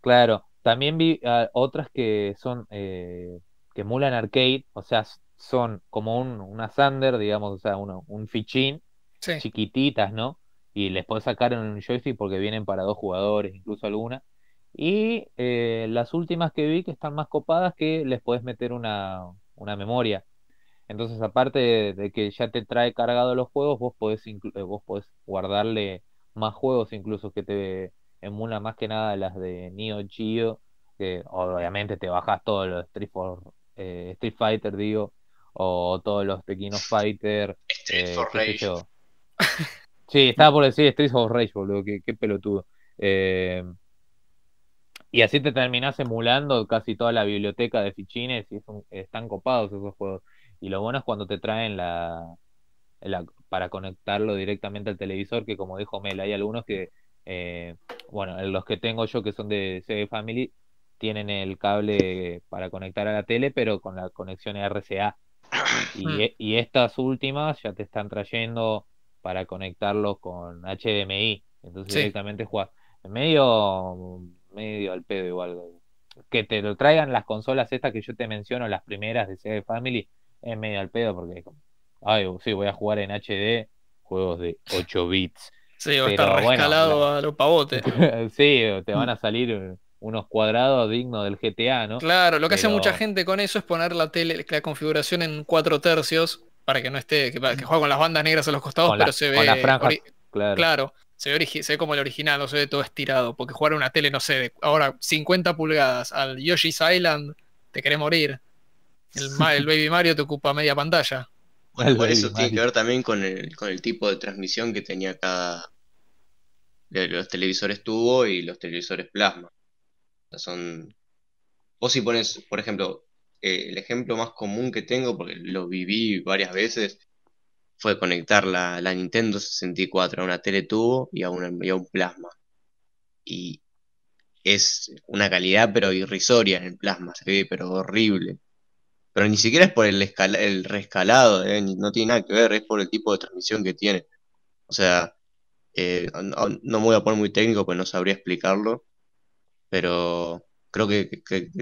Claro, también vi ah, otras que son, eh, que emulan arcade, o sea, son como un, una Sander, digamos, o sea, uno, un fichín, chiquititas, ¿no? Y les puedes sacar en un joystick porque vienen para dos jugadores, incluso alguna. Y eh, las últimas que vi que están más copadas que les podés meter una, memoria. Entonces, aparte de, que ya te trae cargado los juegos, vos podés, eh, vos podés guardarle más juegos incluso que te emula más que nada las de Neo Geo, que obviamente te bajas todos los Street, for, eh, Street Fighter, digo, o todos los pequeños Fighter. Street for Rage. Sí, estaba por decir Street for Rage, boludo, qué, pelotudo. Eh, y así te terminas emulando casi toda la biblioteca de fichines y es están copados esos juegos. Y lo bueno es cuando te traen la, para conectarlo directamente al televisor, que como dijo Mel, hay algunos que, eh, bueno, los que tengo yo que son de CD Family, tienen el cable para conectar a la tele, pero con la conexión RCA. E, y, estas últimas ya te están trayendo para conectarlos con HDMI. Entonces directamente juegas. En medio medio al pedo igual. Que te lo traigan las consolas estas que yo te menciono, las primeras de Sega Family, es medio al pedo porque, ay, oh, sí, voy a jugar en HD juegos de 8 bits. Sí, está a los pavotes. sí, te van a salir eh, unos cuadrados dignos del GTA, ¿no? Claro, lo que hace mucha gente con eso es poner la tele, la configuración en 4 tercios para que no esté, que, que juega con las bandas negras a los costados, pero se ve. claro se ve, como el original, no se ve todo estirado, porque jugar una tele, no sé, ahora 50 pulgadas al Yoshi's Island, te querés morir. El, Baby Mario te ocupa media pantalla. Bueno, por eso tiene que ver también con el, con el tipo de transmisión que tenía cada... Los televisores tubo y los televisores plasma. O son... Vos si pones, por ejemplo, eh, el ejemplo más común que tengo, porque lo viví varias veces, fue conectar la, Nintendo 64 a una teletubo y a, un plasma. Y es una calidad pero irrisoria en el plasma, se pero horrible. Pero ni siquiera es por el, rescalado, eh, no tiene nada que ver, es por el tipo de transmisión que tiene. O sea, eh, no, me voy a poner muy técnico pues no sabría explicarlo, pero creo que,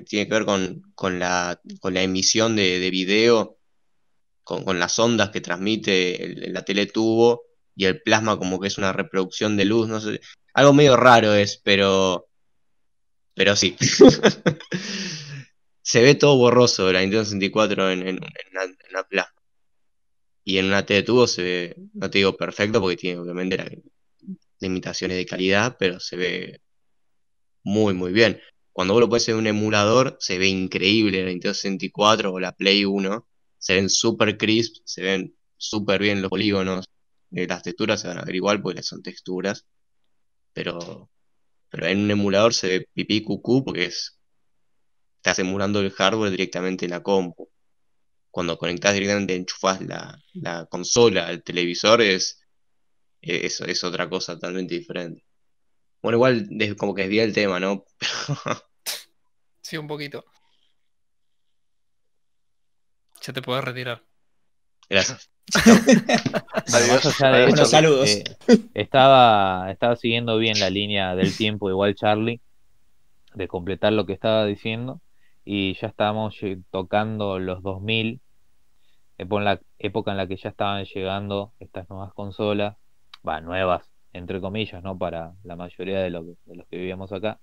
tiene que ver con, la, emisión de, de video con, las ondas que transmite la teletubo y el plasma como que es una reproducción de luz, no sé, algo medio raro es, pero, pero sí. Se ve todo borroso la Nintendo 64 en, la plasma. Y en una teletubo se ve, no te digo perfecto porque tiene obviamente limitaciones de calidad, pero se ve muy, muy bien. Cuando vos lo pones en un emulador, se ve increíble la Nintendo 64 o la Play 1 se ven súper crisp, se ven súper bien los polígonos, eh, las texturas se van a ver igual porque son texturas, pero, pero en un emulador se ve pipí cucu porque es, estás emulando el hardware directamente en la compu. Cuando conectás directamente, enchufás la, consola al televisor, es, eh, es, es otra cosa totalmente diferente. Bueno, igual como que es día el tema, ¿no? sí, un poquito ya te puedes retirar. Gracias. Eh, saludos. estaba, estaba siguiendo bien la línea del tiempo, igual Charlie, de completar lo que estaba diciendo. Y ya estábamos tocando los 2000, en la época en la que ya estaban llegando estas nuevas consolas, va, nuevas, entre comillas, ¿no? Para la mayoría de, de los que vivíamos acá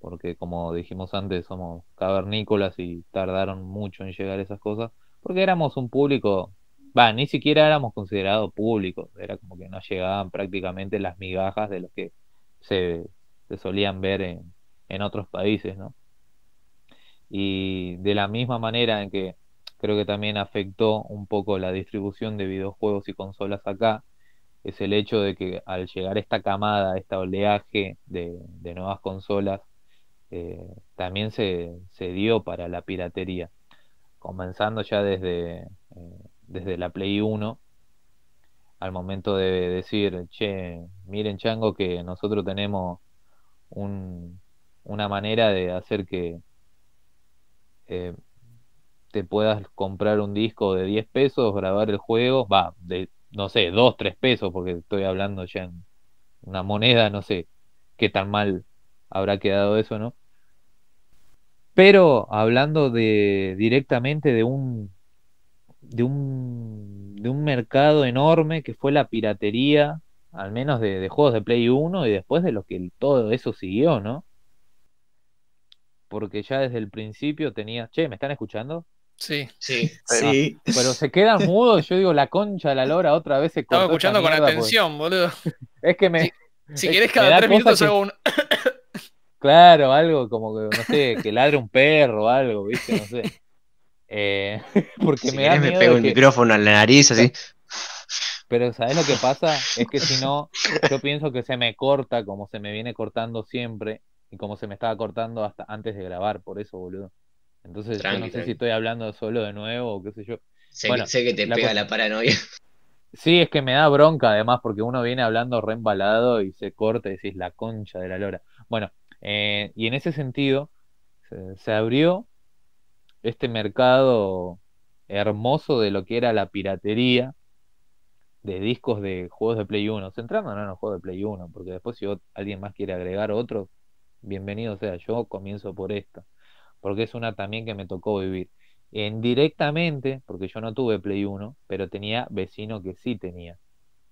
porque como dijimos antes, somos cavernícolas y tardaron mucho en llegar esas cosas, porque éramos un público, va, ni siquiera éramos considerados públicos, era como que no llegaban prácticamente las migajas de los que se, solían ver en, otros países, ¿no? Y de la misma manera en que creo que también afectó un poco la distribución de videojuegos y consolas acá, es el hecho de que al llegar esta camada, este oleaje de nuevas consolas, eh, también se, dio para la piratería, comenzando ya desde, eh, desde la Play 1, al momento de decir, che, miren Chango que nosotros tenemos un, una manera de hacer que eh, te puedas comprar un disco de 10 pesos, grabar el juego, va, de, no sé, 2, 3 pesos, porque estoy hablando ya en una moneda, no sé qué tan mal habrá quedado eso, ¿no? Pero hablando de directamente de un de un de un mercado enorme que fue la piratería, al menos de, juegos de Play 1 y después de lo que todo eso siguió, ¿no? Porque ya desde el principio tenía, che, ¿me están escuchando? Sí, sí, pero, ah, sí. Pero se quedan mudos. Yo digo, la concha de la lora otra vez se Estaba escuchando con atención, boludo. Es que me. Si, quieres cada tres minutos hago un. Claro, algo como que, no sé, que ladre un perro o algo, ¿viste? No sé. Eh, porque me da miedo me pego el micrófono en la nariz, así. Pero ¿sabes lo que pasa? Es que si no, yo pienso que se me corta como se me viene cortando siempre y como se me estaba cortando hasta antes de grabar, por eso, boludo. Entonces, no sé si estoy hablando solo de nuevo o qué sé yo. Sé, bueno, que, sé que te pega la paranoia. Sí, es que me da bronca además porque uno viene hablando reembalado y se corta y decís la concha de la lora. Bueno, eh, y en ese sentido, se, abrió este mercado hermoso de lo que era la piratería de discos de juegos de Play 1, centrándonos en los juegos de Play 1, porque después si alguien más quiere agregar Otro, bienvenido sea, yo comienzo por esto porque es una también que me tocó vivir. Indirectamente, porque yo no tuve Play 1, pero tenía vecino que sí tenía.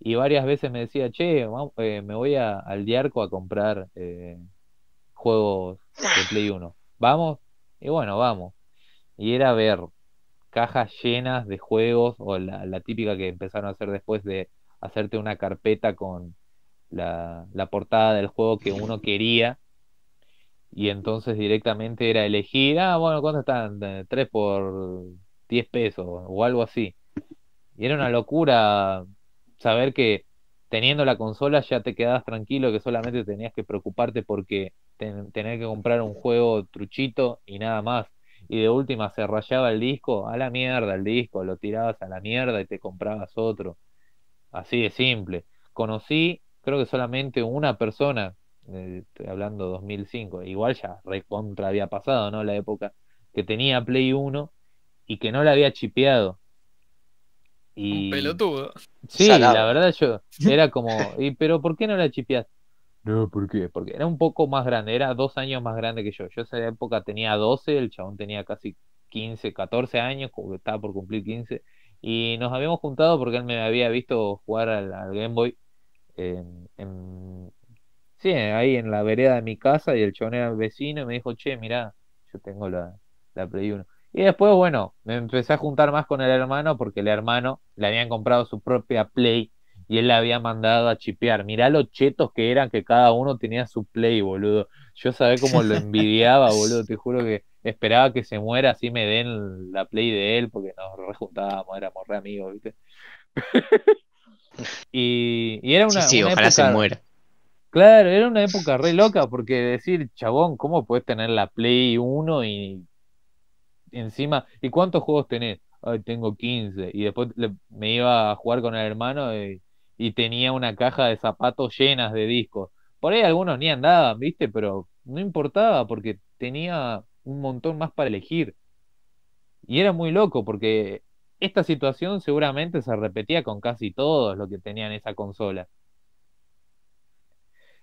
Y varias veces me decía, che, eh, me voy al Diarco a comprar eh, juegos de Play 1. ¿Vamos? Y bueno, vamos. Y era ver cajas llenas de juegos o la, típica que empezaron a hacer después de hacerte una carpeta con la, la portada del juego que uno quería y entonces directamente era elegir, ah, bueno, ¿cuánto están? 3 por 10 pesos o algo así. Y era una locura saber que teniendo la consola ya te quedabas tranquilo que solamente tenías que preocuparte porque ten, que comprar un juego truchito y nada más. Y de última se rayaba el disco, a la mierda el disco, lo tirabas a la mierda y te comprabas otro. Así de simple. Conocí, creo que solamente una persona, eh, estoy hablando 2005, igual ya recontra había pasado, ¿no? La época que tenía Play 1 y que no la había chipeado y... Un pelotudo. Sí, la verdad yo era como, ¿y, pero ¿por qué no la chipeaste? No, ¿por qué? Porque era un poco más grande, era dos años más grande que yo. Yo esa época tenía 12, el chabón tenía casi 15, 14 años, como que estaba por cumplir 15. Y nos habíamos juntado porque él me había visto jugar al, Game Boy. En, Sí, ahí en la vereda de mi casa y el chabón era vecino y me dijo, che, mirá, yo tengo la, la Play 1 y después, bueno, me empecé a juntar más con el hermano porque el hermano le habían comprado su propia Play y él la había mandado a chipear. Mirá los chetos que eran que cada uno tenía su Play, boludo. Yo sabía cómo lo envidiaba, boludo. Te juro que esperaba que se muera así me den la Play de él porque nos juntábamos éramos re amigos, ¿viste? y, y, era una. Sí, sí ojalá se muera. Claro, era una época re loca porque decir, chabón, ¿cómo puedes tener la Play 1 y encima, ¿y cuántos juegos tenés? Ay, tengo 15. Y después me iba a jugar con el hermano eh, y, tenía una caja de zapatos llenas de discos. Por ahí algunos ni andaban, ¿viste? Pero no importaba porque tenía un montón más para elegir. Y era muy loco porque esta situación seguramente se repetía con casi todos los que tenían esa consola.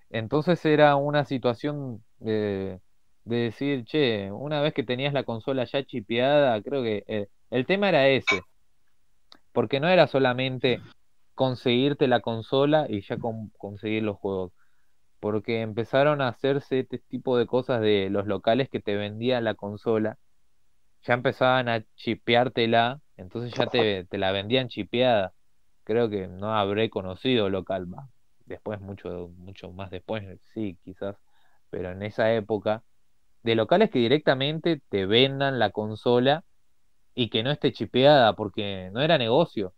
Entonces era una situación eh, de decir, che, una vez que tenías la consola ya chipeada, creo que eh, el, tema era ese. Porque no era solamente conseguirte la consola y ya conseguir los juegos. Porque empezaron a hacerse este tipo de cosas de los locales que te vendían la consola. Ya empezaban a chipeártela, entonces ya te, te la vendían chipeada. Creo que no habré conocido local, más después, mucho, mucho más después, sí, quizás. Pero en esa época de locales que directamente te vendan la consola y que no esté chipeada, porque no era negocio.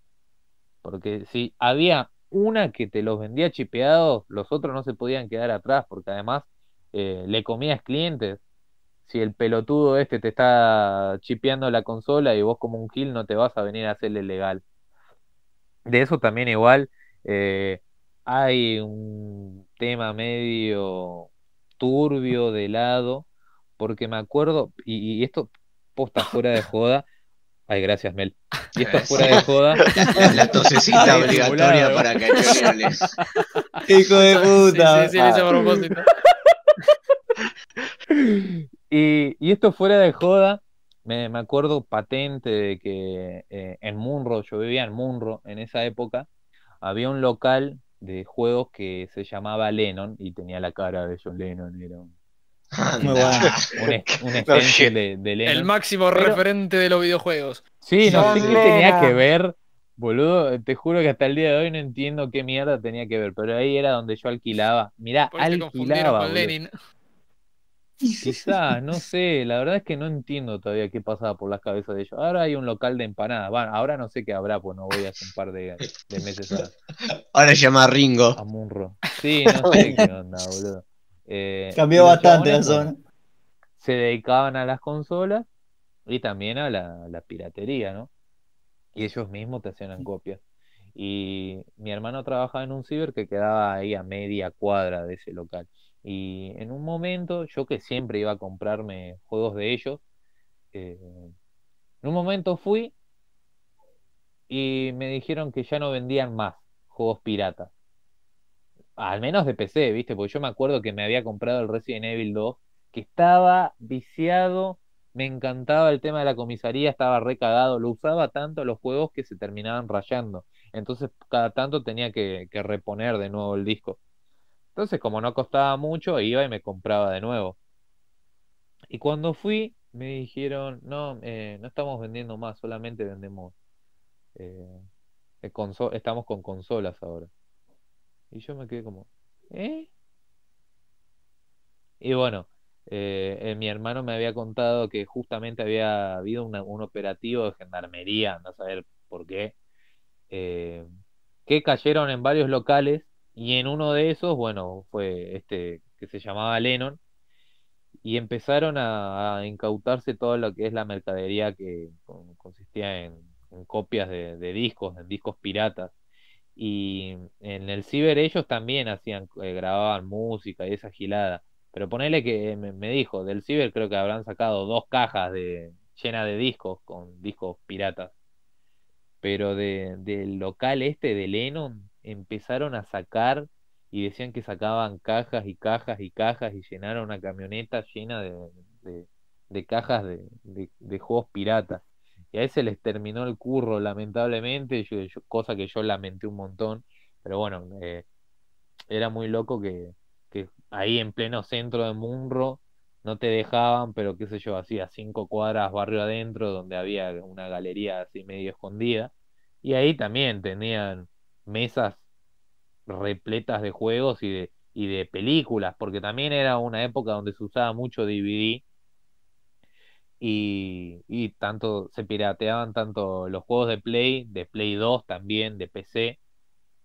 Porque si había una que te los vendía chipeados, los otros no se podían quedar atrás, porque además eh, le comías clientes. Si el pelotudo este te está chipeando la consola y vos como un kill no te vas a venir a hacerle legal. De eso también igual eh, hay un tema medio turbio de lado porque me acuerdo, y, esto posta fuera de joda. Ay, gracias, Mel. Y esto fuera de joda. La, tosecita obligatoria para cachorearles. Hijo de puta. Sí, sí, ah. propósito. Y, y, esto fuera de joda. Me, me acuerdo patente de que eh, en Munro, yo vivía en Munro en esa época, había un local de juegos que se llamaba Lennon y tenía la cara de John Lennon, era un el máximo referente de los videojuegos. Sí, no sé qué tenía que ver. Boludo, te juro que hasta el día de hoy no entiendo qué mierda tenía que ver, pero ahí era donde yo alquilaba. Mirá, alquilaba. Quizás, no sé, la verdad es que no entiendo todavía qué pasaba por las cabezas de ellos. Ahora hay un local de empanadas. Bueno, ahora no sé qué habrá, pues no voy hace un par de, meses Ahora se llama Ringo. Sí, no sé qué onda, boludo. Eh, Cambió bastante la zona. Se dedicaban a las consolas y también a la, piratería, ¿no? Y ellos mismos te hacían copias. Y mi hermano trabajaba en un ciber que quedaba ahí a media cuadra de ese local. Y en un momento, yo que siempre iba a comprarme juegos de ellos, eh, en un momento fui y me dijeron que ya no vendían más juegos piratas al menos de PC, ¿viste? Porque yo me acuerdo que me había comprado el Resident Evil 2, que estaba viciado, me encantaba el tema de la comisaría, estaba recagado, lo usaba tanto los juegos que se terminaban rayando. Entonces cada tanto tenía que, reponer de nuevo el disco. Entonces, como no costaba mucho, iba y me compraba de nuevo. Y cuando fui, me dijeron, no, eh, no estamos vendiendo más, solamente vendemos... Eh, eh, estamos con consolas ahora. Y yo me quedé como, ¿eh? Y bueno, eh, eh, mi hermano me había contado que justamente había habido un operativo de gendarmería, no saber por qué, eh, que cayeron en varios locales y en uno de esos, bueno, fue este que se llamaba Lennon, y empezaron a, incautarse todo lo que es la mercadería que consistía en, copias de, de, discos, en discos piratas. Y en el ciber ellos también hacían, eh, grababan música y esa gilada. Pero ponele que eh, me, dijo, del ciber creo que habrán sacado dos cajas de, llenas de discos, con discos piratas. Pero de, del local este de Lennon empezaron a sacar y decían que sacaban cajas y cajas y cajas y llenaron una camioneta llena de, cajas de, de juegos piratas y a ese les terminó el curro, lamentablemente, cosa que yo lamenté un montón, pero bueno, eh, era muy loco que, ahí en pleno centro de Munro no te dejaban, pero qué sé yo, hacía cinco cuadras barrio adentro, donde había una galería así medio escondida, y ahí también tenían mesas repletas de juegos y de, y de películas, porque también era una época donde se usaba mucho DVD y, tanto se pirateaban tanto los juegos de Play, de Play 2 también, de PC,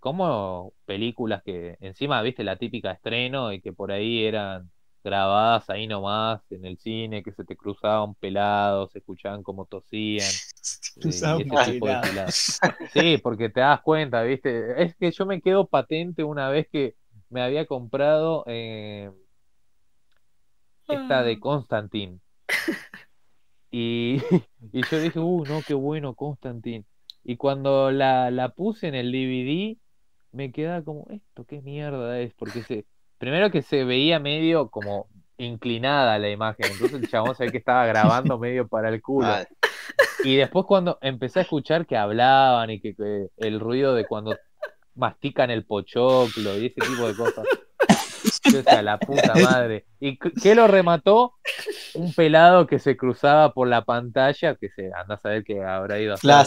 como películas que encima, viste, la típica estreno y que por ahí eran grabadas ahí nomás en el cine, que se te cruzaban pelados, se escuchaban como tosían. Eh, sí, porque te das cuenta, viste. Es que yo me quedo patente una vez que me había comprado eh, esta de ah. Constantine. Y, y yo dije, uh, no, qué bueno, Constantín. Y cuando la, la, puse en el DVD, me quedaba como, esto qué mierda es, porque se, primero que se veía medio como inclinada la imagen, entonces el chabón sabía que estaba grabando medio para el culo. Y después cuando empecé a escuchar que hablaban y que, que el ruido de cuando mastican el pochoclo y ese tipo de cosas la puta madre. ¿Y qué lo remató? Un pelado que se cruzaba por la pantalla, que se anda a saber que habrá ido a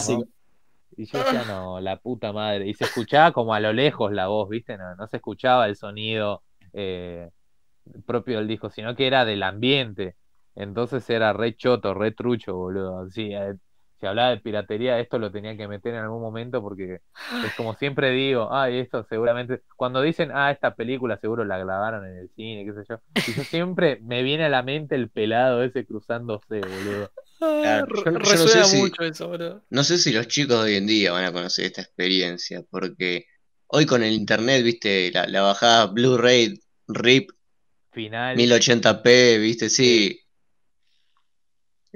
Y yo ya no, la puta madre. Y se escuchaba como a lo lejos la voz, ¿viste? No, no se escuchaba el sonido eh, propio del disco, sino que era del ambiente. Entonces era re choto, re trucho, boludo. Así, eh, hablaba de piratería, esto lo tenía que meter en algún momento porque es como siempre digo, ay, esto seguramente, cuando dicen, ah, esta película seguro la grabaron en el cine, qué sé yo, y yo siempre me viene a la mente el pelado ese cruzándose, boludo. Ah, no sé mucho si, eso, boludo. No sé si los chicos hoy en día van a conocer esta experiencia, porque hoy con el internet, viste, la, la bajada Blu-ray, RIP, Final. 1080p, viste, sí.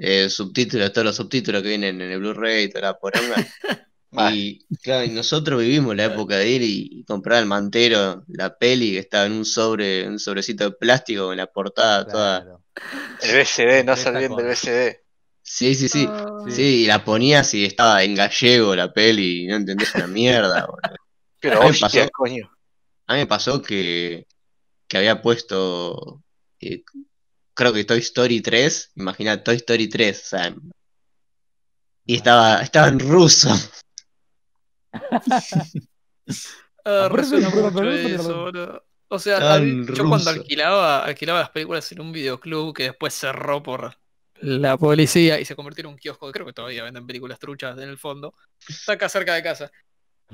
Eh, subtítulos, todos los subtítulos que vienen en el Blu-ray, toda la poronga. y claro, y nosotros vivimos la época de ir y, comprar el mantero, la peli que estaba en un sobre, un sobrecito de plástico con la portada toda. El BCD, no saliendo el del BCD. Sí, sí, sí. Sí, y la ponías y estaba en gallego la peli y no entendés una mierda. Pero hoy pasó, coño. a mí me pasó que, que había puesto eh, creo que Toy Story 3, imagina Toy Story 3, o sea, y estaba, estaba en ruso. Ah, ah, o sea, yo cuando alquilaba, alquilaba las películas en un videoclub que después cerró por la policía y se convirtió en un kiosco, creo que todavía venden películas truchas en el fondo. Está acá cerca de casa.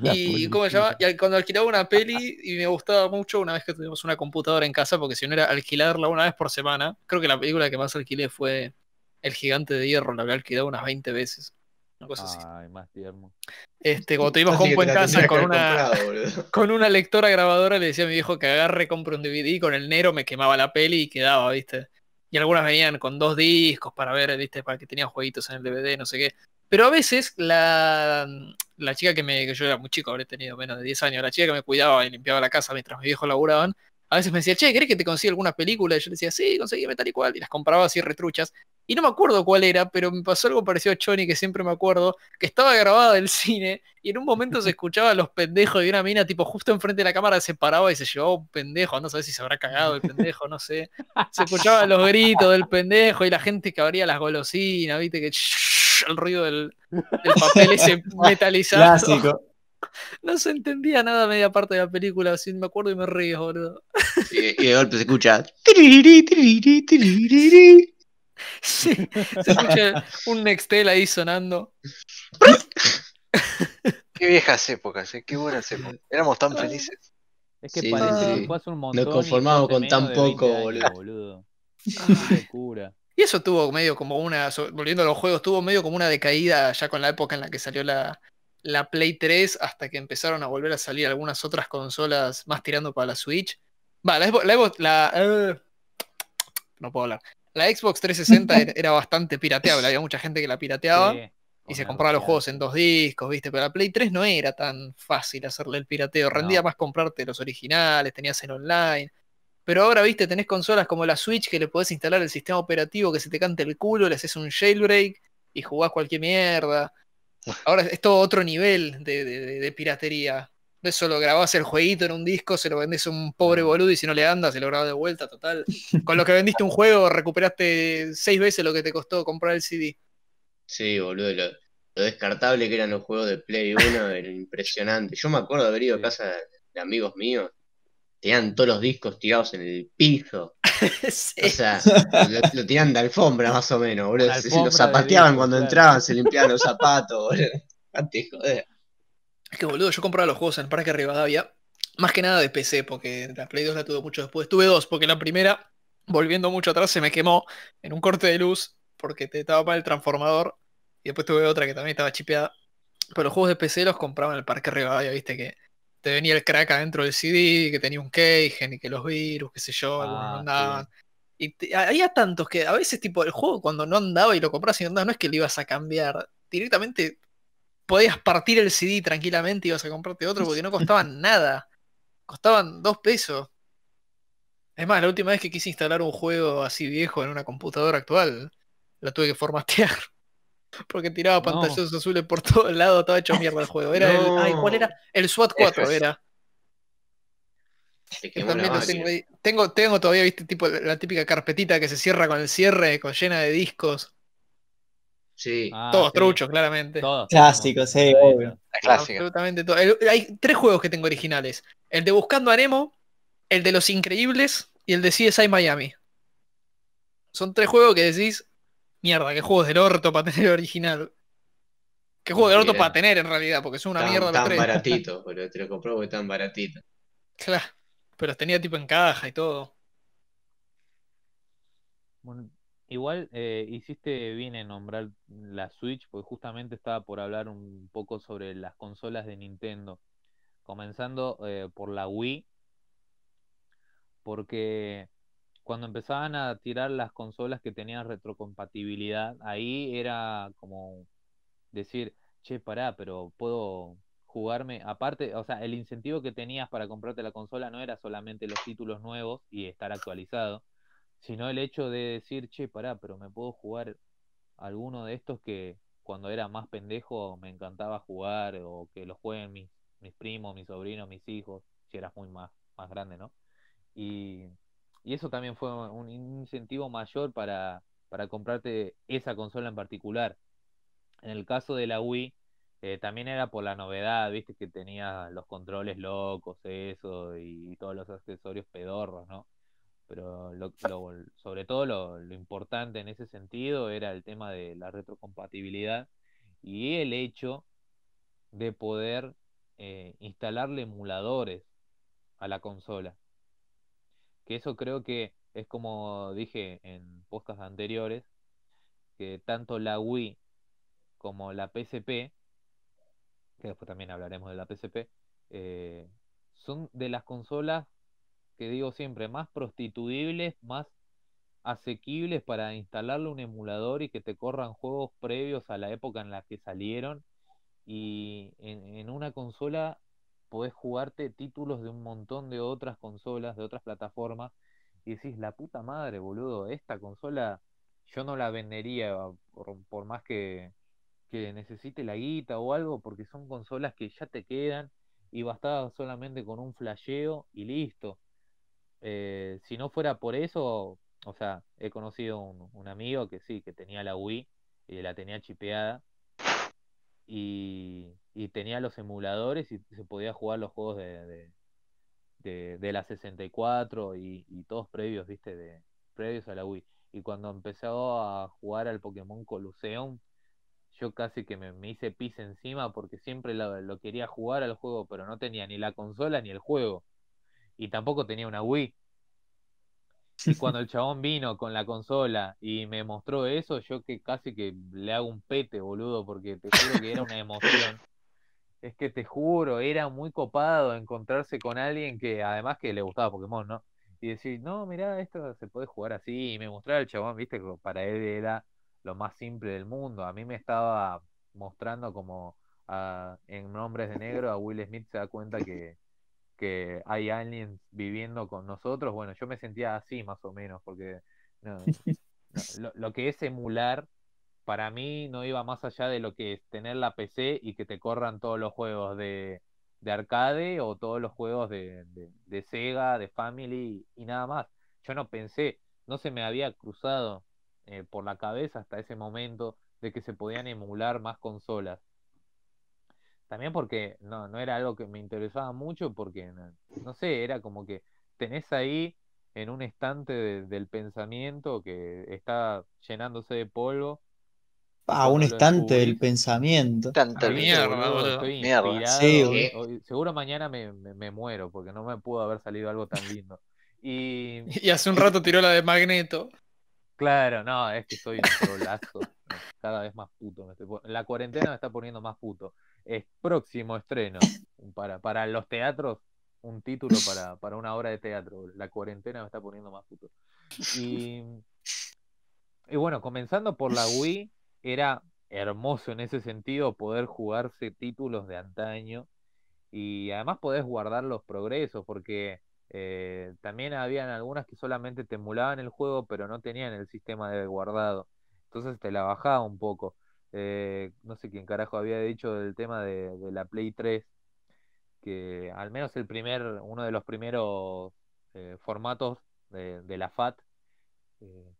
Y, ¿cómo se llama? y cuando alquilaba una peli y me gustaba mucho una vez que tuvimos una computadora en casa, porque si no era alquilarla una vez por semana, creo que la película que más alquilé fue El Gigante de Hierro, la había alquilado unas 20 veces. Una cosa así. más tierno. Este, cuando tuvimos compu en casa con una, con una lectora grabadora, le decía a mi viejo que agarre, compre un DVD y con el negro me quemaba la peli y quedaba, ¿viste? Y algunas venían con dos discos para ver, ¿viste? Para que tenía jueguitos en el DVD, no sé qué. Pero a veces la, chica que me, que yo era muy chico, habré tenido menos de 10 años, la chica que me cuidaba y limpiaba la casa mientras mis viejos laburaban, a veces me decía, che, ¿querés que te consiga alguna película? Y yo le decía, sí, conseguíme tal y cual. Y las compraba así retruchas. Y no me acuerdo cuál era, pero me pasó algo parecido a Choni, que siempre me acuerdo, que estaba grabada del cine y en un momento se escuchaba los pendejos de una mina, tipo, justo enfrente de la cámara se paraba y se llevaba un pendejo. No sé si se habrá cagado el pendejo, no sé. Se escuchaba los gritos del pendejo y la gente que abría las golosinas, viste, que el ruido del, papel ese metalizado. No se entendía nada media parte de la película, me acuerdo y me río, boludo. Y, de golpe se escucha. Sí, se escucha un Nextel ahí sonando. Qué viejas épocas, eh, qué buenas épocas. Éramos tan felices. Es que parece Nos conformamos con tan poco, boludo. boludo. Ah. Qué locura. Y eso tuvo medio como una, volviendo a los juegos, tuvo medio como una decaída ya con la época en la que salió la, Play 3 hasta que empezaron a volver a salir algunas otras consolas más tirando para la Switch. Va, la, Xbox, eh, no puedo hablar. La Xbox 360 era, bastante pirateable, había mucha gente que la pirateaba y se compraba los juegos en dos discos, ¿viste? Pero la Play 3 no era tan fácil hacerle el pirateo, rendía más comprarte los originales, tenías el online. Pero ahora, viste, tenés consolas como la Switch que le podés instalar el sistema operativo que se te cante el culo, le haces un jailbreak y jugás cualquier mierda. Ahora es todo otro nivel de, de, de piratería. No es solo grabás el jueguito en un disco, se lo vendés a un pobre boludo y si no le andas, se lo grabás de vuelta, total. Con lo que vendiste un juego, recuperaste seis veces lo que te costó comprar el CD. Sí, boludo, lo, descartable que eran los juegos de Play 1 era impresionante. Yo me acuerdo de haber ido a casa de amigos míos tenían todos los discos tirados en el piso. O sea, lo, de alfombra más o menos, boludo. Se, los zapateaban cuando entraban, se limpiaban los zapatos, boludo. Antes, ah, Es que, boludo, yo compraba los juegos en el Parque Rivadavia, más que nada de PC, porque la Play 2 la tuve mucho después. Tuve dos, porque la primera, volviendo mucho atrás, se me quemó en un corte de luz, porque te estaba mal el transformador. Y después tuve otra que también estaba chipeada. Pero los juegos de PC los compraba en el Parque Rivadavia, viste que te venía el crack adentro del CD, que tenía un Keigen y que los virus, qué sé yo, no ah, andaban. Y había tantos que a veces, tipo, el juego cuando no andaba y lo compras y no andaba, no es que lo ibas a cambiar. Directamente podías partir el CD tranquilamente y ibas a comprarte otro porque no costaban nada. Costaban dos pesos. Es más, la última vez que quise instalar un juego así viejo en una computadora actual, la tuve que formatear. Porque tiraba pantallazos azules por todos lado estaba hecho mierda el juego. el, ay, ¿cuál era? El SWAT 4 era. tengo, tengo, todavía, viste, tipo la típica carpetita que se cierra con el cierre, con llena de discos. Sí. Ah, todos truchos, claramente. Todos. Clásicos, sí, obvio. Absolutamente todo. hay tres juegos que tengo originales. El de Buscando a Nemo, el de Los Increíbles y el de CSI Miami. Son tres juegos que decís, Mierda, qué juegos del orto para tener el original. Qué juego del orto para tener en realidad, porque es una mierda tan baratito, pero te lo compró porque tan baratito. Claro, pero los tenía tipo en caja y todo. igual eh, hiciste bien en nombrar la Switch, porque justamente estaba por hablar un poco sobre las consolas de Nintendo. Comenzando eh, por la Wii, porque cuando empezaban a tirar las consolas que tenían retrocompatibilidad, ahí era como decir, che, pará, pero puedo jugarme, aparte, o sea, el incentivo que tenías para comprarte la consola no era solamente los títulos nuevos y estar actualizado, sino el hecho de decir, che, pará, pero me puedo jugar alguno de estos que cuando era más pendejo me encantaba jugar o que los jueguen mis, mis primos, mis sobrinos, mis hijos, si eras muy más, más grande, ¿no? Y y eso también fue un incentivo mayor para, para comprarte esa consola en particular. En el caso de la Wii, eh, también era por la novedad, viste, que tenía los controles locos, eso, y, todos los accesorios pedorros, ¿no? Pero sobre todo lo, importante en ese sentido era el tema de la retrocompatibilidad y el hecho de poder eh, instalarle emuladores a la consola que eso creo que es como dije en postas anteriores, que tanto la Wii como la PSP, que después también hablaremos de la PSP, eh, son de las consolas que digo siempre, más prostituibles, más asequibles para instalarle un emulador y que te corran juegos previos a la época en la que salieron. Y en una consola podés jugarte títulos de un montón de otras consolas, de otras plataformas, y decís, la puta madre, boludo, esta consola yo no la vendería por, más que, necesite la guita o algo, porque son consolas que ya te quedan y bastaba solamente con un flasheo y listo. Eh, si no fuera por eso, o sea, he conocido un, un amigo que sí, que tenía la Wii y la tenía chipeada. Y y tenía los emuladores y se podía jugar los juegos de, de, la 64 y, y, todos previos, viste, de, previos a la Wii. Y cuando empezaba a jugar al Pokémon Colosseum, yo casi que me, hice pis encima porque siempre lo, quería jugar al juego, pero no tenía ni la consola ni el juego. Y tampoco tenía una Wii. Y cuando el chabón vino con la consola y me mostró eso, yo que casi que le hago un pete, boludo, porque te juro que era una emoción es que te juro, era muy copado encontrarse con alguien que además que le gustaba Pokémon, ¿no? Y decir, no, mira esto se puede jugar así. Y me mostraba el chabón, viste, que para él era lo más simple del mundo. A mí me estaba mostrando como en Nombres de Negro a Will Smith se da cuenta que, hay alguien viviendo con nosotros. Bueno, yo me sentía así más o menos, porque lo, que es emular para mí no iba más allá de lo que es tener la PC y que te corran todos los juegos de, arcade o todos los juegos de, Sega, de Family y nada más. Yo no pensé, no se me había cruzado eh, por la cabeza hasta ese momento de que se podían emular más consolas. También porque no, no era algo que me interesaba mucho porque, no sé, era como que tenés ahí en un estante del pensamiento que está llenándose de polvo Ah, a un estante del pensamiento. Tanta mierda, eh, seguro mañana me, muero porque no me pudo haber salido algo tan lindo. Y... hace un rato tiró la de Magneto. Claro, no, es que soy un Cada vez más puto. La cuarentena me está poniendo más puto. Es próximo estreno. Para, para los teatros, un título para, una obra de teatro. La cuarentena me está poniendo más puto. Y, y bueno, comenzando por la Wii, era hermoso en ese sentido poder jugarse títulos de antaño y además podés guardar los progresos porque eh, también habían algunas que solamente te emulaban el juego pero no tenían el sistema de guardado. Entonces te la bajaba un poco. Eh, no sé quién carajo había dicho del tema de, la Play 3, que al menos el primer, uno de los primeros eh, formatos de, la FAT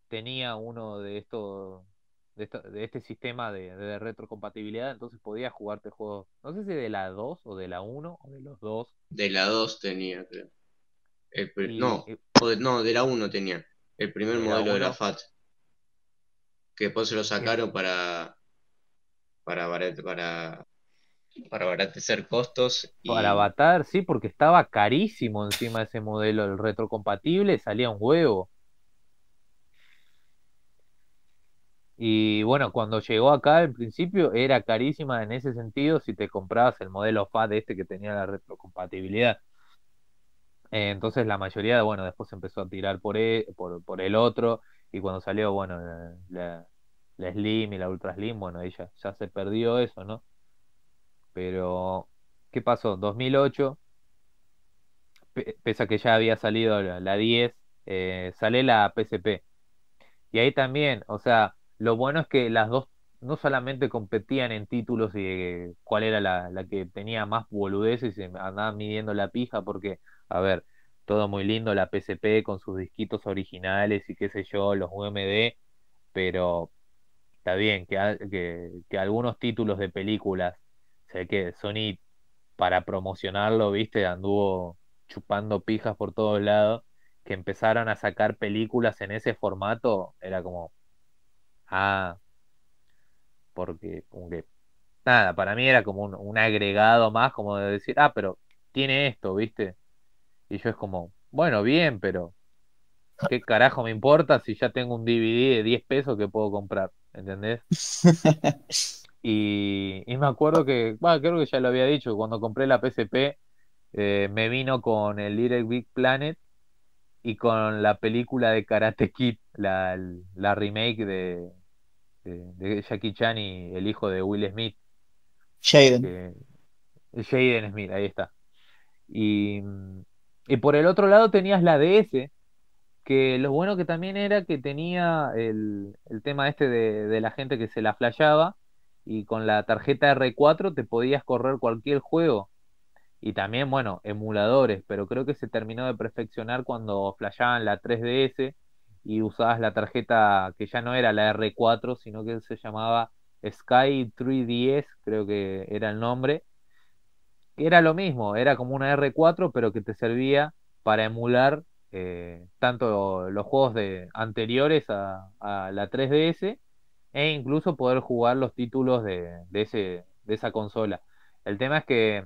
tenía uno de estos de, este sistema de, retrocompatibilidad, entonces podías jugarte juegos, no sé si de la 2 o de la 1 o de los dos. De la 2 tenía, creo. no, eh, de, no, de la 1 tenía. El primer modelo de la FAT. Que después se lo sacaron para, para, para, para baratecer costos. Para avatar, sí, porque estaba carísimo encima de ese modelo, el retrocompatible, salía un huevo. Y bueno, cuando llegó acá al principio era carísima en ese sentido si te comprabas el modelo FAT este que tenía la retrocompatibilidad. Eh, entonces la mayoría, bueno, después empezó a tirar por, el, por, el otro y cuando salió, bueno, la, Slim y la Ultra Slim, bueno, ella ya se perdió eso, ¿no? Pero, ¿qué pasó? 2008, pese a que ya había salido la, 10, eh, sale la PCP. Y ahí también, o sea, lo bueno es que las dos no solamente competían en títulos y cuál era la, que tenía más boludeces y se andaban midiendo la pija, porque, a ver, todo muy lindo, la PCP con sus disquitos originales y qué sé yo, los UMD, pero está bien que, que, algunos títulos de películas, sé sea, que Sony para promocionarlo, viste, anduvo chupando pijas por todos lados, que empezaron a sacar películas en ese formato, era como, Ah. Porque, como que. Nada, para mí era como un, agregado más, como de decir, ah, pero tiene esto, ¿viste? Y yo es como, bueno, bien, pero. ¿Qué carajo me importa si ya tengo un DVD de 10 pesos que puedo comprar? ¿Entendés? y, y, me acuerdo que, bueno, creo que ya lo había dicho, cuando compré la PSP eh, me vino con el Little Big Planet y con la película de Karate Kid, la, la remake de, Jackie Chan y el hijo de Will Smith. Jaden. Jaden Smith, ahí está. Mm, y, por el otro lado tenías la DS, que lo bueno que también era que tenía el, tema este de, de, la gente que se la flashaba y con la tarjeta R4 te podías correr cualquier juego y también, bueno, emuladores, pero creo que se terminó de perfeccionar cuando flashaban la 3DS y usabas la tarjeta que ya no era la R4, sino que se llamaba Sky 3DS, creo que era el nombre. Era lo mismo, era como una R4, pero que te servía para emular eh, tanto los juegos de, anteriores a, la 3DS e incluso poder jugar los títulos de, ese, de esa consola. El tema es que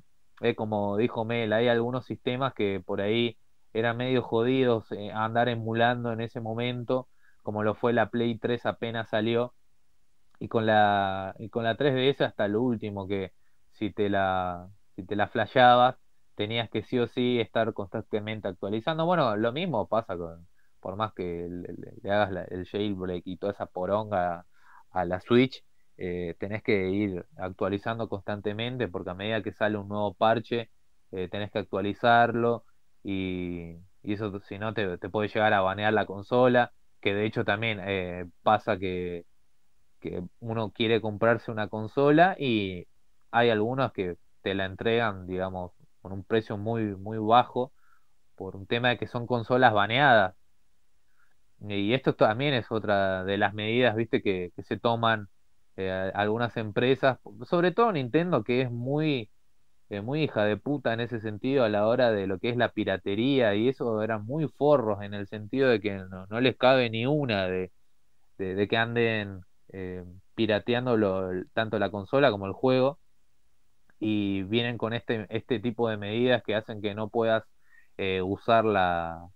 como dijo Mel, hay algunos sistemas que por ahí eran medio jodidos eh, andar emulando en ese momento, como lo fue la Play 3 apenas salió, y con la, con la 3DS hasta el último, que si te la, si la tenías que sí o sí estar constantemente actualizando. Bueno, lo mismo pasa con, por más que le, hagas el jailbreak y toda esa poronga a la Switch, eh, tenés que ir actualizando constantemente porque a medida que sale un nuevo parche, eh, tenés que actualizarlo y, eso si no te, puede llegar a banear la consola, que de hecho también eh, pasa que, uno quiere comprarse una consola y hay algunos que te la entregan, digamos, con un precio muy, muy bajo por un tema de que son consolas baneadas. Y esto también es otra de las medidas, viste, que, que se toman eh, algunas empresas, sobre todo Nintendo, que es muy, eh, muy hija de puta en ese sentido a la hora de lo que es la piratería y eso eran muy forros en el sentido de que no, les cabe ni una de, de, que anden eh, pirateando tanto la consola como el juego y vienen con este, este tipo de medidas que hacen que no puedas usar la,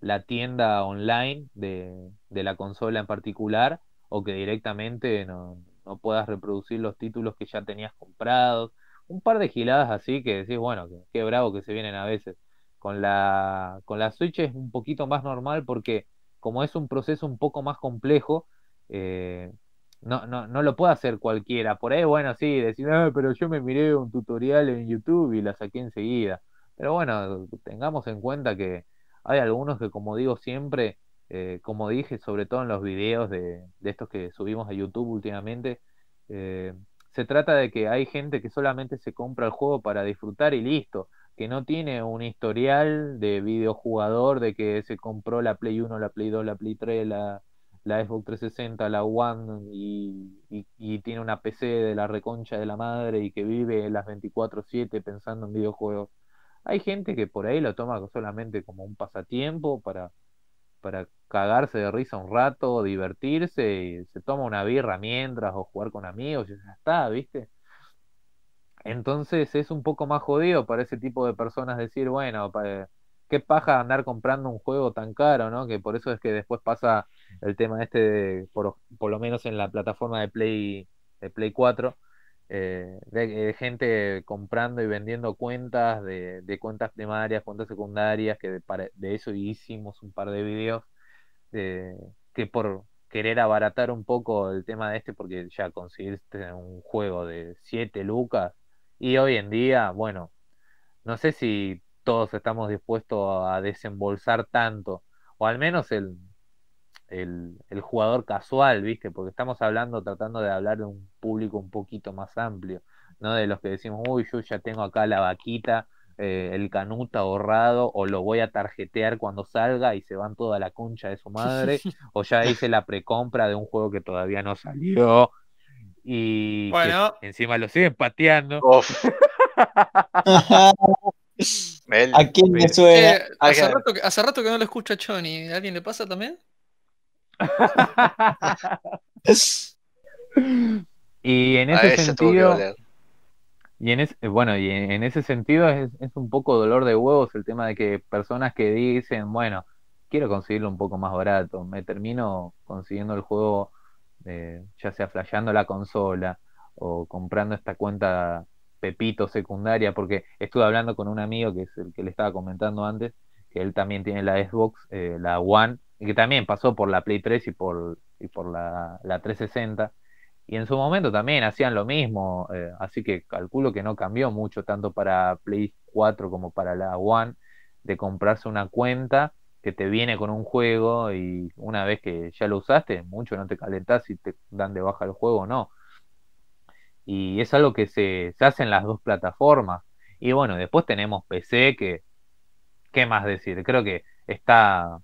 la tienda online de la consola en particular o que directamente no, puedas reproducir los títulos que ya tenías comprados. Un par de giladas así que decís, bueno, qué, bravo que se vienen a veces. Con la, con la Switch es un poquito más normal porque como es un proceso un poco más complejo, eh, no, no, lo puede hacer cualquiera. Por ahí, bueno, sí, decir, ah, pero yo me miré un tutorial en YouTube y la saqué enseguida. Pero bueno, tengamos en cuenta que hay algunos que, como digo siempre, eh, como dije, sobre todo en los videos de, estos que subimos a YouTube últimamente, eh, se trata de que hay gente que solamente se compra el juego para disfrutar y listo, que no tiene un historial de videojugador de que se compró la Play 1, la Play 2, la Play 3, la, la Xbox 360, la One y, tiene una PC de la reconcha de la madre y que vive las 24/7 pensando en videojuegos. Hay gente que por ahí lo toma solamente como un pasatiempo para, para cagarse de risa un rato, divertirse, y se toma una birra mientras o jugar con amigos, y ya está, ¿viste? Entonces es un poco más jodido para ese tipo de personas decir, bueno, qué paja andar comprando un juego tan caro, ¿no? Que por eso es que después pasa el tema este, por, lo menos en la plataforma de Play, de Play 4, eh, de, eh, gente comprando y vendiendo cuentas de, cuentas primarias, cuentas secundarias, que de eso hicimos un par de videos este, que por querer abaratar un poco el tema de este, porque ya conseguiste un juego de 7 lucas, y hoy en día, bueno, no sé si todos estamos dispuestos a desembolsar tanto, o al menos el, el, el, jugador casual, ¿viste? Porque estamos hablando, tratando de hablar de un público un poquito más amplio, ¿no? De los que decimos, uy, yo ya tengo acá la vaquita eh, el canuta ahorrado o lo voy a tarjetear cuando salga y se van toda la concha de su madre o ya hice la precompra de un juego que todavía no salió y encima lo siguen pateando. ¿A me suena? Eh, hace, rato que, no lo escucha a Johnny. ¿A alguien le pasa también? y en ese sentido, y en, eh, bueno, y en ese sentido es, es, un poco dolor de huevos el tema de que personas que dicen, bueno, quiero conseguirlo un poco más barato, me termino consiguiendo el juego, eh, ya sea flasheando la consola o comprando esta cuenta Pepito secundaria, porque estuve hablando con un amigo que es el que le estaba comentando antes, que él también tiene la Xbox, eh, la One, y que también pasó por la Play 3 y por, y por la, la 360 y en su momento también hacían lo mismo, eh, así que calculo que no cambió mucho tanto para PlayStation 4 como para la One de comprarse una cuenta que te viene con un juego y una vez que ya lo usaste, mucho no te calentás si te dan de baja el juego o no. Y es algo que se, hace en las dos plataformas. Y bueno, después tenemos PC que, ¿qué más decir? Creo que está,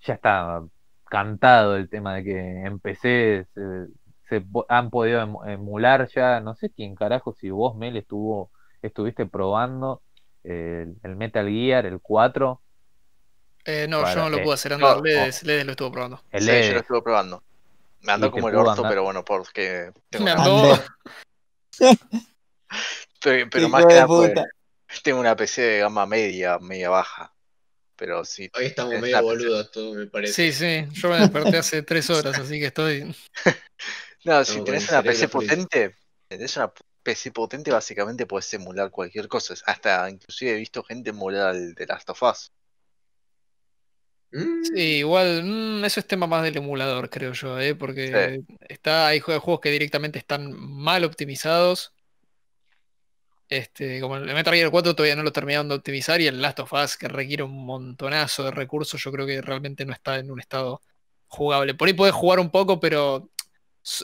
ya está cantado el tema de que en PC eh, se han podido emular ya, no sé quién carajo, si vos, Mel, estuvo, estuviste probando el, Metal Gear, el 4. Eh, no, yo no lo pude hacer, Andrés no, Ledes, oh. Ledes, lo estuvo probando. El yo lo estuve probando. Me andó como el orto, pero bueno, porque... Tengo Me andó. pero, más que tengo una PC de gama media, media baja. Pero sí. Hoy estamos medio boludos, todo me parece. Sí, sí, yo me desperté hace tres horas, así que estoy... si tenés una PC potente, tenés una PC potente, básicamente puedes emular cualquier cosa. Hasta inclusive he visto gente emular el The Last of Us. Mm. Sí, igual, mm, eso es tema más del emulador, creo yo, ¿eh? porque está, hay juegos que directamente están mal optimizados. Este, como el Metal Gear 4 todavía no lo terminaron de optimizar y el Last of Us que requiere un montonazo de recursos, yo creo que realmente no está en un estado jugable. Por ahí podés jugar un poco, pero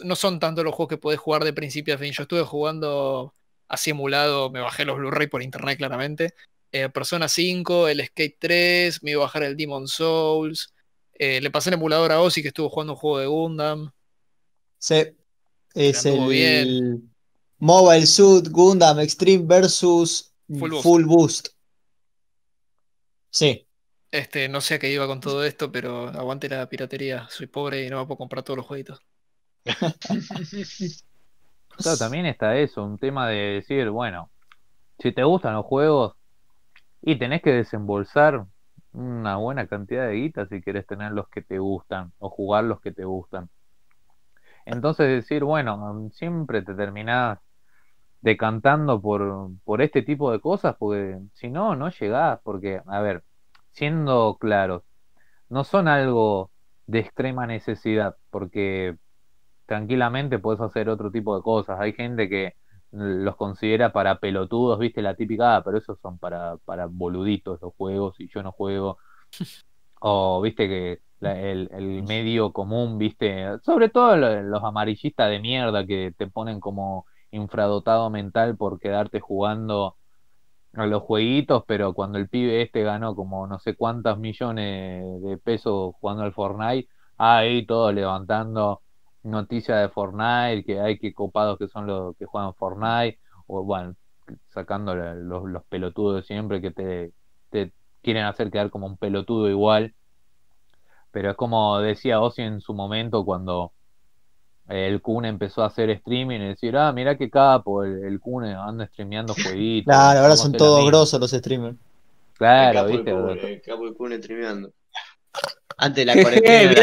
no son tanto los juegos que podés jugar de principio a fin. Yo estuve jugando así emulado, me bajé los Blu-ray por internet claramente. Eh, Persona 5, el Skate 3, me iba a bajar el Demon Souls. Eh, le pasé el emulador a Ozzy que estuvo jugando un juego de Gundam. Sí, es el Mobile Suit Gundam Extreme versus Full Boost. Sí. Este, no sé a qué iba con todo esto, pero aguante la piratería. Soy pobre y no me puedo comprar todos los jueguitos. también está eso, un tema de decir, bueno, si te gustan los juegos y tenés que desembolsar una buena cantidad de guita si quieres tener los que te gustan o jugar los que te gustan. Entonces decir, bueno, siempre te terminás decantando por, por este tipo de cosas, porque si no, no llegás, porque, a ver, siendo claros, no son algo de extrema necesidad, porque tranquilamente puedes hacer otro tipo de cosas. Hay gente que los considera para pelotudos, viste, la típica, ah, pero esos son para, para boluditos los juegos y yo no juego. O viste que el, el, medio común, viste, sobre todo los amarillistas de mierda que te ponen como infradotado mental por quedarte jugando a los jueguitos, pero cuando el pibe este ganó como no sé cuántos millones de pesos jugando al Fortnite, ahí todos levantando Noticias de Fortnite, que hay que copados que son los que juegan Fortnite, o bueno, sacando los, pelotudos siempre que te, quieren hacer quedar como un pelotudo igual. Pero es como decía Ozzy en su momento cuando el Cune empezó a hacer streaming y decir, ah, mirá qué capo, el, Cune anda streameando jueguitos. Claro, ahora son todos grosos los streamers. Claro, viste. El, capo y Cune streameando. Antes la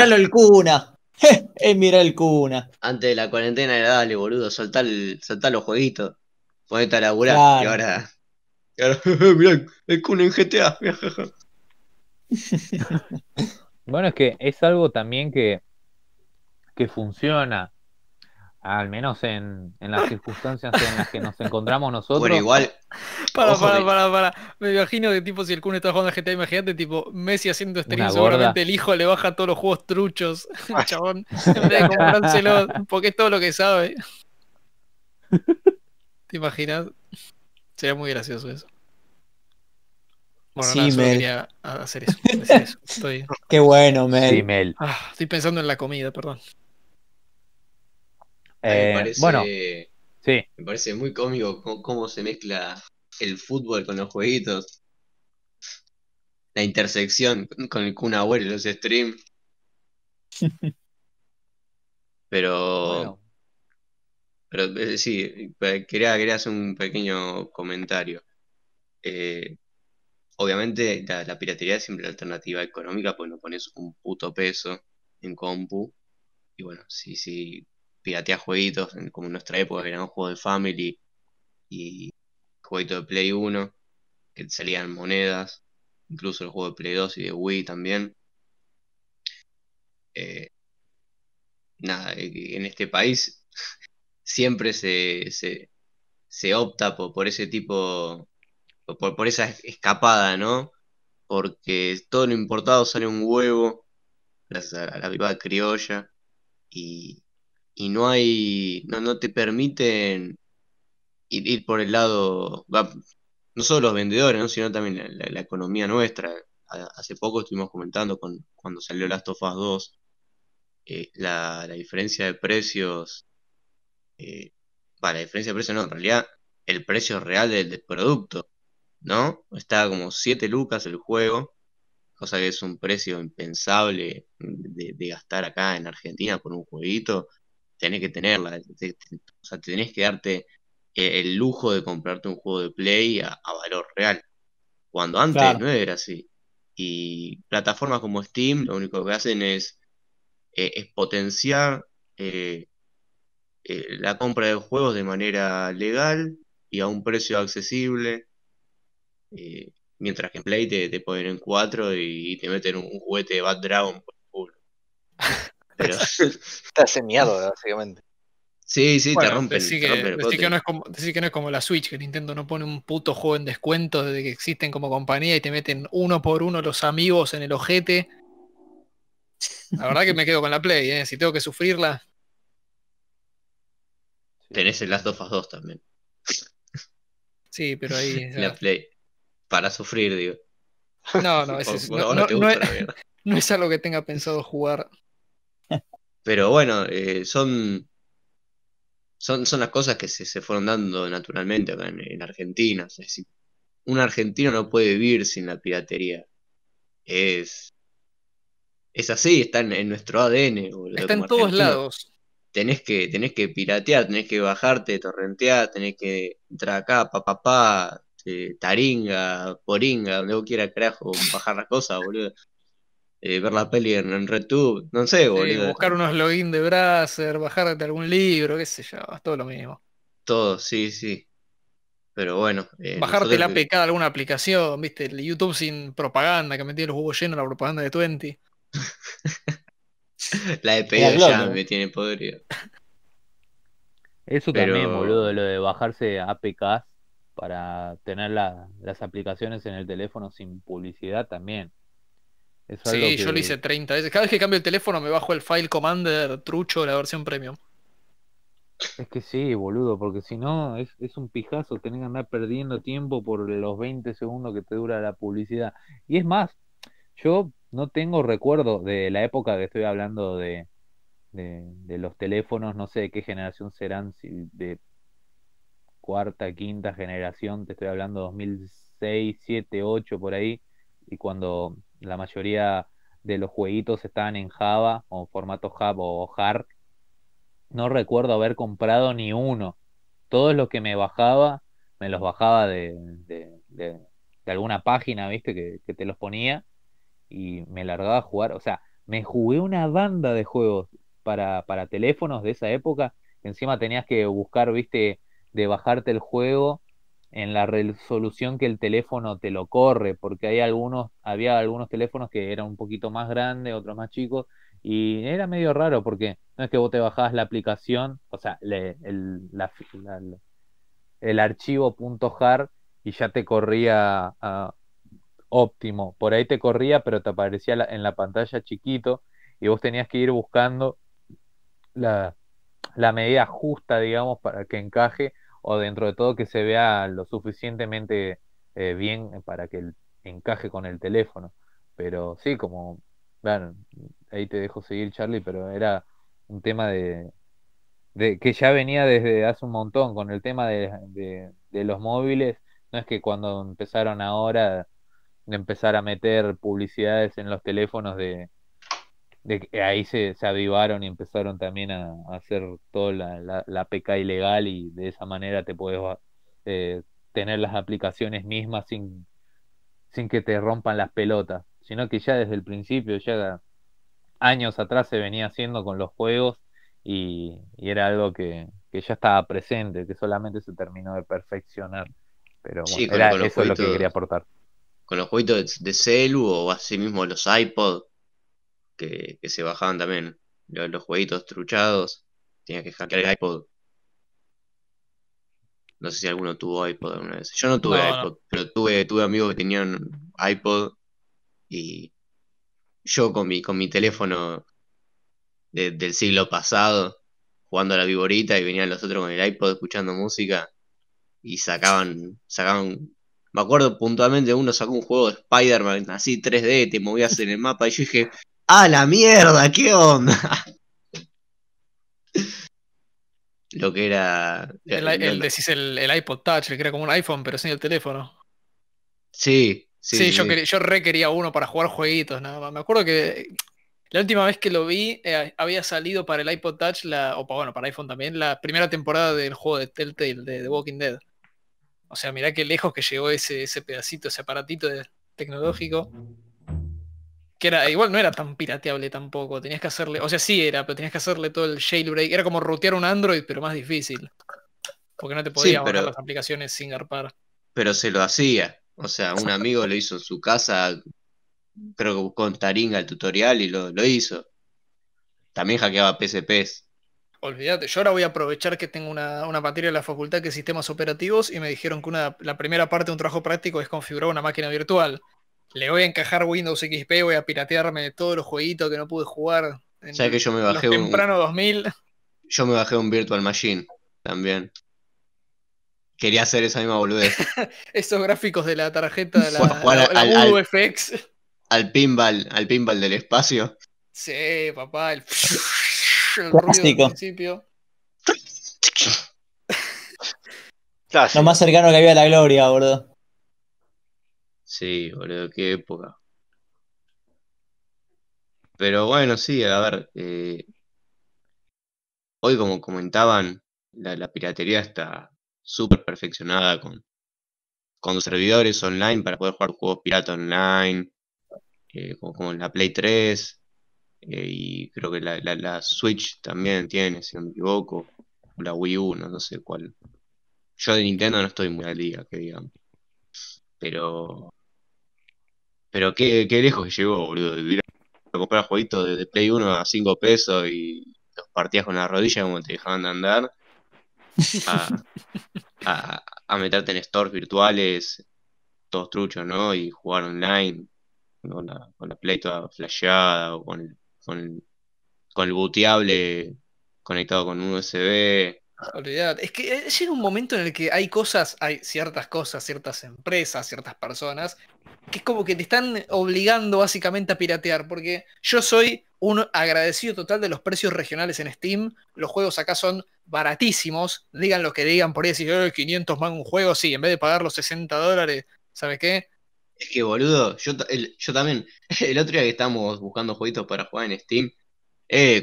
el Cuna. eh, mira el cuna. Antes de la cuarentena era dale, boludo, soltar los jueguitos. Ponete a laburar y ahora. Y el cuna en GTA. bueno, es que es algo también que, que funciona. Al menos en, las circunstancias en las que nos encontramos nosotros. Bueno, igual. Para, para, para, Me imagino que tipo si el Kun está jugando a GTA, imagínate, tipo, Messi haciendo este seguramente el hijo le baja todos los juegos truchos, chabón. En vez de comprárselo, porque es todo lo que sabe. ¿Te imaginas? Sería muy gracioso eso. sí, nada, Mel. hacer Qué bueno, Mel. Mel. Ah, estoy pensando en la comida, perdón me eh, parece, bueno, me parece muy cómico cómo, se mezcla el fútbol con los jueguitos. La intersección con el Kun abuelo y los streams. Pero. Pero eh, sí, eh, quería, hacer un pequeño comentario. obviamente, la, piratería es siempre la alternativa económica, pues no pones un puto peso en compu. Y bueno, sí, sí piratear jueguitos, como en nuestra época, que eran juegos de Family y jueguitos de Play 1, que salían monedas, incluso el juego de Play 2 y de Wii también. Eh, nada, eh, en este país siempre se, se, opta por, por, ese tipo, por, esa escapada, ¿no? Porque todo lo importado sale un huevo, la, a criolla, y, y no hay, no, te permiten ir, por el lado, no solo los vendedores, sino también la, economía nuestra. Hace poco estuvimos comentando con, cuando salió Last of Us 2, eh, la, diferencia de precios, eh, la diferencia de precios no, en realidad el precio real del, producto, ¿no? Está como 7 lucas el juego, cosa que es un precio impensable de, de, gastar acá en Argentina por un jueguito, tenés que tenerla. o sea, tenés que darte eh, el lujo de comprarte un juego de Play a, valor real. Cuando antes no era así. Y plataformas como Steam lo único que hacen es, eh, potenciar eh, la compra de juegos de manera legal y a un precio accesible. mientras que en Play te, ponen en 4 y, te meten un, juguete de Bad Dragon por el Pero... Está semiado, básicamente. Sí, sí, te rompe Decí que, que, no es como, la Switch, que Nintendo no pone un puto juego en descuento desde que existen como compañía y te meten uno por uno los amigos en el ojete. La verdad que me quedo con la Play, eh. si tengo que sufrirla. Tenés el Last of Us 2 también. Sí, pero ahí. La Play. Para sufrir, digo. No, no, no, no es algo que tenga pensado jugar pero bueno, eh, son, son, son las cosas que se, se fueron dando naturalmente acá en, Argentina. un argentino no puede vivir sin la piratería. Es, es así, está en, nuestro ADN. está en todos lados. Tenés que, tenés que piratear, tenés que bajarte, torrentear, tenés que entrar acá, papá, pa, pa, eh, taringa, poringa, donde vos quieras, carajo, bajar las cosas, boludo. Eh, ver la peli en, en RedTube, no sé, boludo. Buscar unos login de Browser, bajarte algún libro, qué sé yo, todo lo mismo. Todo, sí, sí. Pero bueno. Eh, bajarte APK de alguna aplicación, viste, el YouTube sin propaganda, que metía los huevos llenos la propaganda de 20. la de ya me tiene podrido. Eso también, boludo, lo de bajarse APK para tener las aplicaciones en el teléfono sin publicidad también sí, yo lo hice 30 veces. Cada vez que cambio el teléfono me bajo el File Commander trucho de la versión premium. Es que sí, boludo, porque si no es, un pijazo tener que andar perdiendo tiempo por los 20 segundos que te dura la publicidad. Y es más, yo no tengo recuerdo de la época que estoy hablando de, los teléfonos, no sé de qué generación serán, de cuarta, quinta generación, te estoy hablando 2006, 7, 8 por ahí, y cuando la mayoría de los jueguitos estaban en Java o formato Java o Hard. No recuerdo haber comprado ni uno. Todos los que me bajaba, me los bajaba de, alguna página, ¿viste? Que, que, te los ponía y me largaba a jugar. O sea, me jugué una banda de juegos para, para teléfonos de esa época. Encima tenías que buscar, ¿viste? De bajarte el juego en la resolución que el teléfono te lo corre, porque hay algunos, había algunos teléfonos que eran un poquito más grandes, otros más chicos, y era medio raro porque no es que vos te bajabas la aplicación, o sea, el, la, el archivo .jar y ya te corría óptimo, por ahí te corría, pero te aparecía en la pantalla chiquito y vos tenías que ir buscando la medida justa, digamos, para que encaje o dentro de todo que se vea lo suficientemente eh, bien eh, para que encaje con el teléfono. Pero sí, como, bueno, ahí te dejo seguir Charlie, pero era un tema de, que ya venía desde hace un montón con el tema de, de los móviles. No es que cuando empezaron ahora de empezar a meter publicidades en los teléfonos de, de, ahí se, avivaron y empezaron también a, hacer toda la, la, PK ilegal y de esa manera te puedes eh, tener las aplicaciones mismas sin, sin que te rompan las pelotas, sino que ya desde el principio, ya años atrás se venía haciendo con los juegos y, era algo que, ya estaba presente, que solamente se terminó de perfeccionar. Pero bueno, era, eso es lo que quería aportar. Con los jueguitos de, de celu o así mismo los iPods, que, se bajaban también los, jueguitos truchados. Tenías que hackear el iPod. No sé si alguno tuvo iPod alguna vez. Yo no tuve iPod, pero tuve, tuve amigos que tenían iPod y yo con mi, con mi teléfono del siglo pasado, jugando a la viborita y venían los otros con el iPod escuchando música y sacaban, sacaban, me acuerdo puntualmente uno sacó un juego de Spider-Man así 3D, te movías en el mapa y yo dije, ¡Ah, la mierda! ¿Qué onda? Lo que era. El, el, iPod Touch, que era como un iPhone, pero sin el teléfono. Sí, sí. Yo, yo re uno para jugar jueguitos, nada más. Me acuerdo que la última vez que lo vi, eh, había salido para el iPod Touch, la, o para, bueno, para iPhone también, la primera temporada del juego de Telltale, de The Walking Dead. O sea, mirá qué lejos que llegó ese, ese pedacito, ese aparatito tecnológico. Que era, igual no era tan pirateable tampoco, tenías que hacerle, o sea, sí era, pero tenías que hacerle todo el jailbreak, era como rotear un Android, pero más difícil. Porque no te podías sí, las aplicaciones sin garpar. Pero se lo hacía, o sea, un amigo lo hizo en su casa, creo que buscó Taringa el tutorial y lo, lo hizo. También hackeaba PSPs olvídate, yo ahora voy a aprovechar que tengo una, una, materia de la facultad que es sistemas operativos y me dijeron que una, la primera parte de un trabajo práctico es configurar una máquina virtual le voy a encajar Windows XP, voy a piratearme todos los jueguitos que no pude jugar en que yo me bajé un, temprano 2000. Yo me bajé un Virtual Machine también. Quería hacer esa misma boludez. Esos gráficos de la tarjeta de la, al, UFX. Al, pinball, al pinball del espacio. Sí, papá, el, el ruido del principio. Lo más cercano que había a la gloria, boludo. Sí, boludo, qué época. Pero bueno, sí, a ver. Eh, hoy, como comentaban, la, piratería está súper perfeccionada con, con servidores online para poder jugar juegos pirata online, eh, como, la Play 3. Eh, y creo que la, la, Switch también tiene, si no me equivoco. O la Wii U, no, no sé cuál. Yo de Nintendo no estoy muy al día, que digamos. Pero pero qué, qué lejos que llegó, boludo. De ir a comprar jueguitos de, Play 1 a 5 pesos y los partías con la rodilla como te dejaban de andar. A, meterte en stores virtuales, todos truchos, ¿no? Y jugar online con la, con la Play toda flasheada o con el, con con conectado con un USB. Es que eh, llega un momento en el que hay cosas, hay ciertas cosas, ciertas empresas, ciertas personas que es como que te están obligando básicamente a piratear, porque yo soy un agradecido total de los precios regionales en Steam. Los juegos acá son baratísimos. Digan lo que digan por ahí, decir, yo 500 más un juego, sí, en vez de pagar los 60 dólares, ¿sabes qué? Es que boludo, yo, también, el otro día que estábamos buscando jueguitos para jugar en Steam,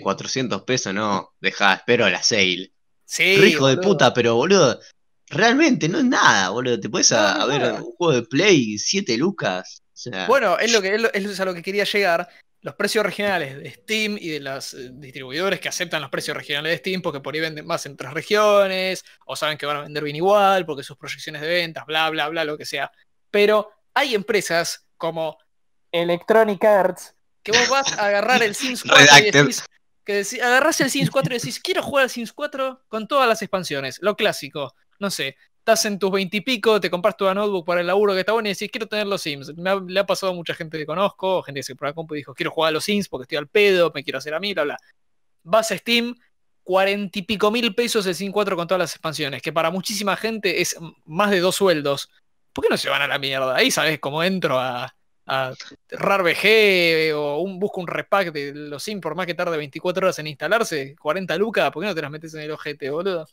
400 eh, pesos, no, dejá, espero la sale. Sí. Rico de puta, pero boludo, realmente no es nada, boludo. Te puedes a, ver un juego de Play, 7 lucas. Bueno, es lo que es a lo que quería llegar. Los precios regionales de Steam y de los eh, distribuidores que aceptan los precios regionales de Steam porque por ahí venden más en otras regiones o saben que van a vender bien igual porque sus proyecciones de ventas, bla, bla, bla, lo que sea. Pero hay empresas como Electronic Arts que vos vas a agarrar el Sims 4 que el Sims 4 y decís, quiero jugar al Sims 4 con todas las expansiones, lo clásico no sé, estás en tus veintipico, te compras tu notebook para el laburo que está bueno y decís, quiero tener los Sims. Me le ha pasado a mucha gente que conozco, gente que se prueba compu y dijo, quiero jugar a los Sims porque estoy al pedo, me quiero hacer a mí, bla, bla. Vas a Steam, cuarenta y pico mil pesos el Sim 4 con todas las expansiones, que para muchísima gente es más de dos sueldos. ¿Por qué no se van a la mierda? Ahí sabes cómo entro a, a RARBG eh, o un, busco un repack de los Sims por más que tarde 24 horas en instalarse, 40 lucas, ¿por qué no te las metes en el ojete, boludo?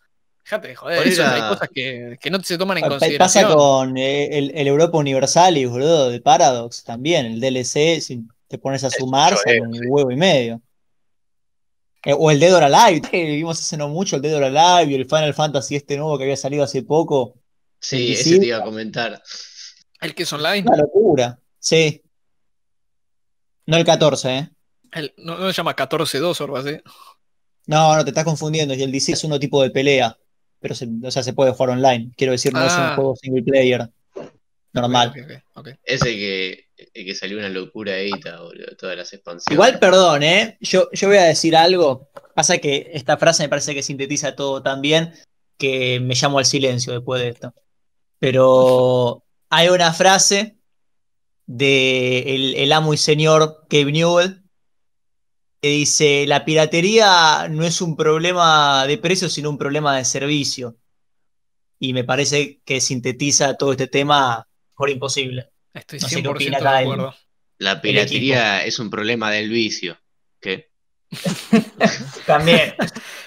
Fíjate, joder, hay cosas que, no se toman en consideración. consideración. Pasa con eh, el, el, Europa y, boludo, de Paradox también, el DLC, si te pones a sumar, sale un huevo y medio. Eh, o el Dead or Alive, que vimos hace no mucho, el Dead or Alive y el Final Fantasy este nuevo que había salido hace poco. Sí, ese te iba a comentar. ¿El que es online? una locura, sí. No el 14, ¿eh? no, se llama 14-2 o algo así. No, no, te estás confundiendo. Y el DC es uno tipo de pelea pero se, sea, se puede jugar online. Quiero decir, no es un ah. juego single player normal. okay, Ese que, salió una locura ahí todas las expansiones. Igual, perdón, eh, Yo, yo voy a decir algo. Pasa que esta frase me parece que sintetiza todo tan bien que me llamo al silencio después de esto. Pero hay una frase de el, amo y señor Kevin Newell dice, la piratería no es un problema de precio, sino un problema de servicio. Y me parece que sintetiza todo este tema por imposible. Estoy 100% de acuerdo. la piratería es un problema del vicio. ¿Qué? También.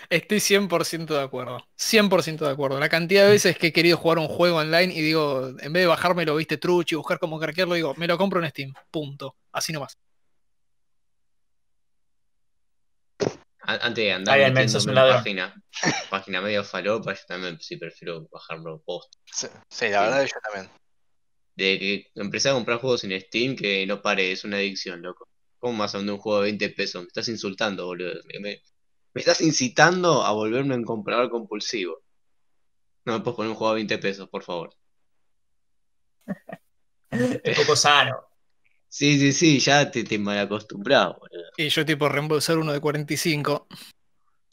Estoy 100% de acuerdo. 100% de acuerdo. La cantidad de veces que he querido jugar un juego online y digo, en vez de bajármelo, viste, trucho y buscar como cómo lo digo, me lo compro en Steam. Punto. Así nomás. Antes de andar la metiéndome la página, página medio falopa, yo también sí prefiero bajarlo post. Sí, la verdad yo también. De que empecé a comprar juegos en Steam que no pare, es una adicción, loco. ¿Cómo más a un juego de 20 pesos? Me estás insultando, boludo. Me, estás incitando a volverme en comprador compulsivo. No me puedes poner un juego a 20 pesos, por favor. es poco sano. Sí, sí, sí, ya te, te acostumbrado boludo. Y yo tipo reembolsar uno de 45.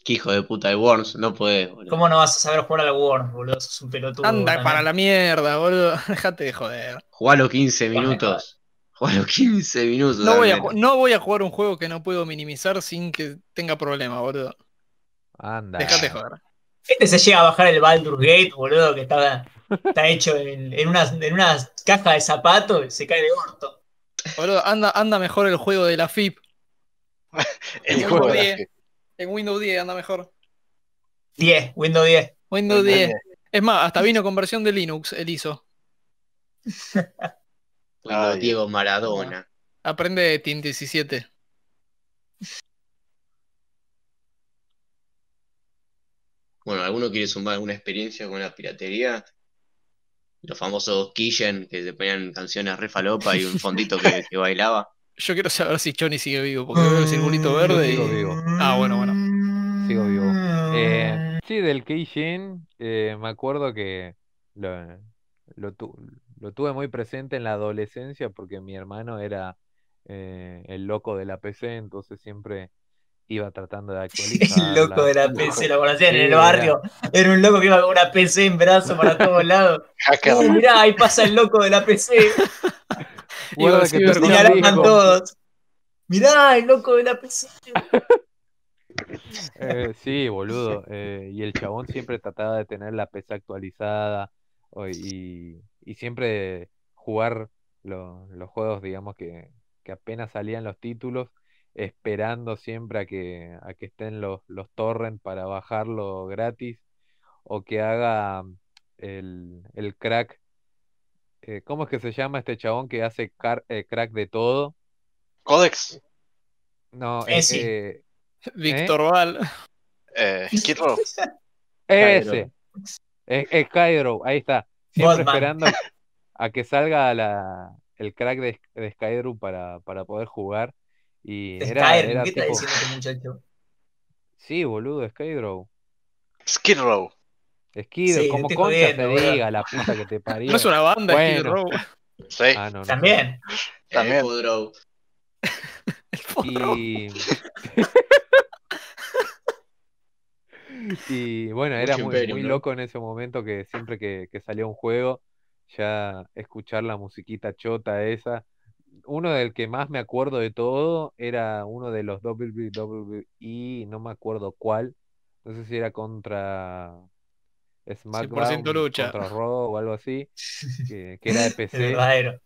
Qué hijo de puta de Worms, no puede. boludo. ¿Cómo no vas a saber jugar al Worms, boludo? Es un pelotudo. Anda para la mierda, boludo. Déjate de joder. Jugá los 15 minutos. Jugá los 15 minutos. No voy, a, no voy, a, jugar un juego que no puedo minimizar sin que tenga problema, boludo. Anda. Déjate joder. Este se llega a bajar el Baldur's Gate, boludo, que estaba, está hecho en, en, una, en caja de zapatos y se cae de orto. Boludo, anda, anda mejor el juego de la FIP. en, Windows 10, anda mejor. 10, Windows 10. Windows 10. Es más, hasta vino con versión de Linux, el ISO. Diego Maradona. Aprende de Team 17. Bueno, ¿alguno quiere sumar alguna experiencia con la piratería? Los famosos Kishen que se ponían canciones refalopa y un fondito que bailaba. Yo quiero saber si Johnny sigue vivo, porque veo el circulito mm, verde sigo Vivo. Ah, bueno, bueno. Sigo vivo. Eh, sí, del Keijin, eh, me acuerdo que lo, tuve muy presente en la adolescencia porque mi hermano era eh, el loco de la PC, entonces siempre iba tratando de actualizar. El loco de la PC, lo conocían en el barrio. Era... un loco que iba con una PC en brazo para todos lados. mira ah, mirá, ahí pasa el loco de la PC. Y que todos. Mirá, el loco de la PC. Eh, sí, boludo. Eh, y el chabón siempre trataba de tener la PC actualizada y, siempre jugar los juegos, digamos, que, apenas salían los títulos, esperando siempre a que, que estén los, los torrents para bajarlo gratis o que haga mm, el, el crack eh, ¿cómo es que se llama este chabón que hace eh, crack de todo? Codex. No, Ese. eh, eh Víctor Val. Eh, Skid Row. Ese. Es Skyro, ahí está. Siempre esperando a que salga la, el crack de, de para, para poder jugar. Y era, ¿qué diciendo este muchacho? Sí, boludo, Skydrow. Skid Row. Skid, como concha te diga, la puta que te parió. No es una banda, bueno. Sí. Ah, no, También. También. y... y bueno, era muy, muy, loco en ese momento que siempre que, que salía un juego, ya escuchar la musiquita chota esa. Uno del que más me acuerdo de todo era uno de los WWE, no me acuerdo cuál. No sé si era contra SmackDown lucha. o algo así, que, era de PC.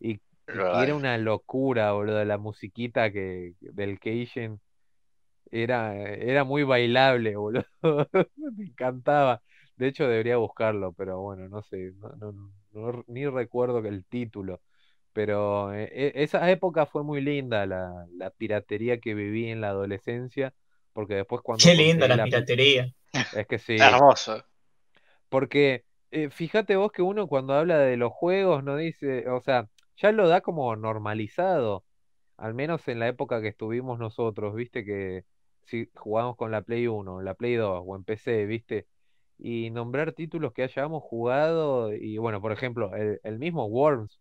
y, era una locura, boludo, la musiquita que, del Cajun Era, era muy bailable, boludo. Me encantaba. De hecho, debería buscarlo, pero bueno, no sé, no, ni recuerdo el título. Pero eh, e, esa época fue muy linda, la, piratería que viví en la adolescencia, porque después cuando... Qué linda la, piratería. Es que sí. Hermoso. Porque eh, fíjate vos que uno cuando habla de los juegos no dice, o sea, ya lo da como normalizado, al menos en la época que estuvimos nosotros, viste que si jugamos con la Play 1, la Play 2 o en PC, viste, y nombrar títulos que hayamos jugado, y bueno, por ejemplo, el, mismo Worms,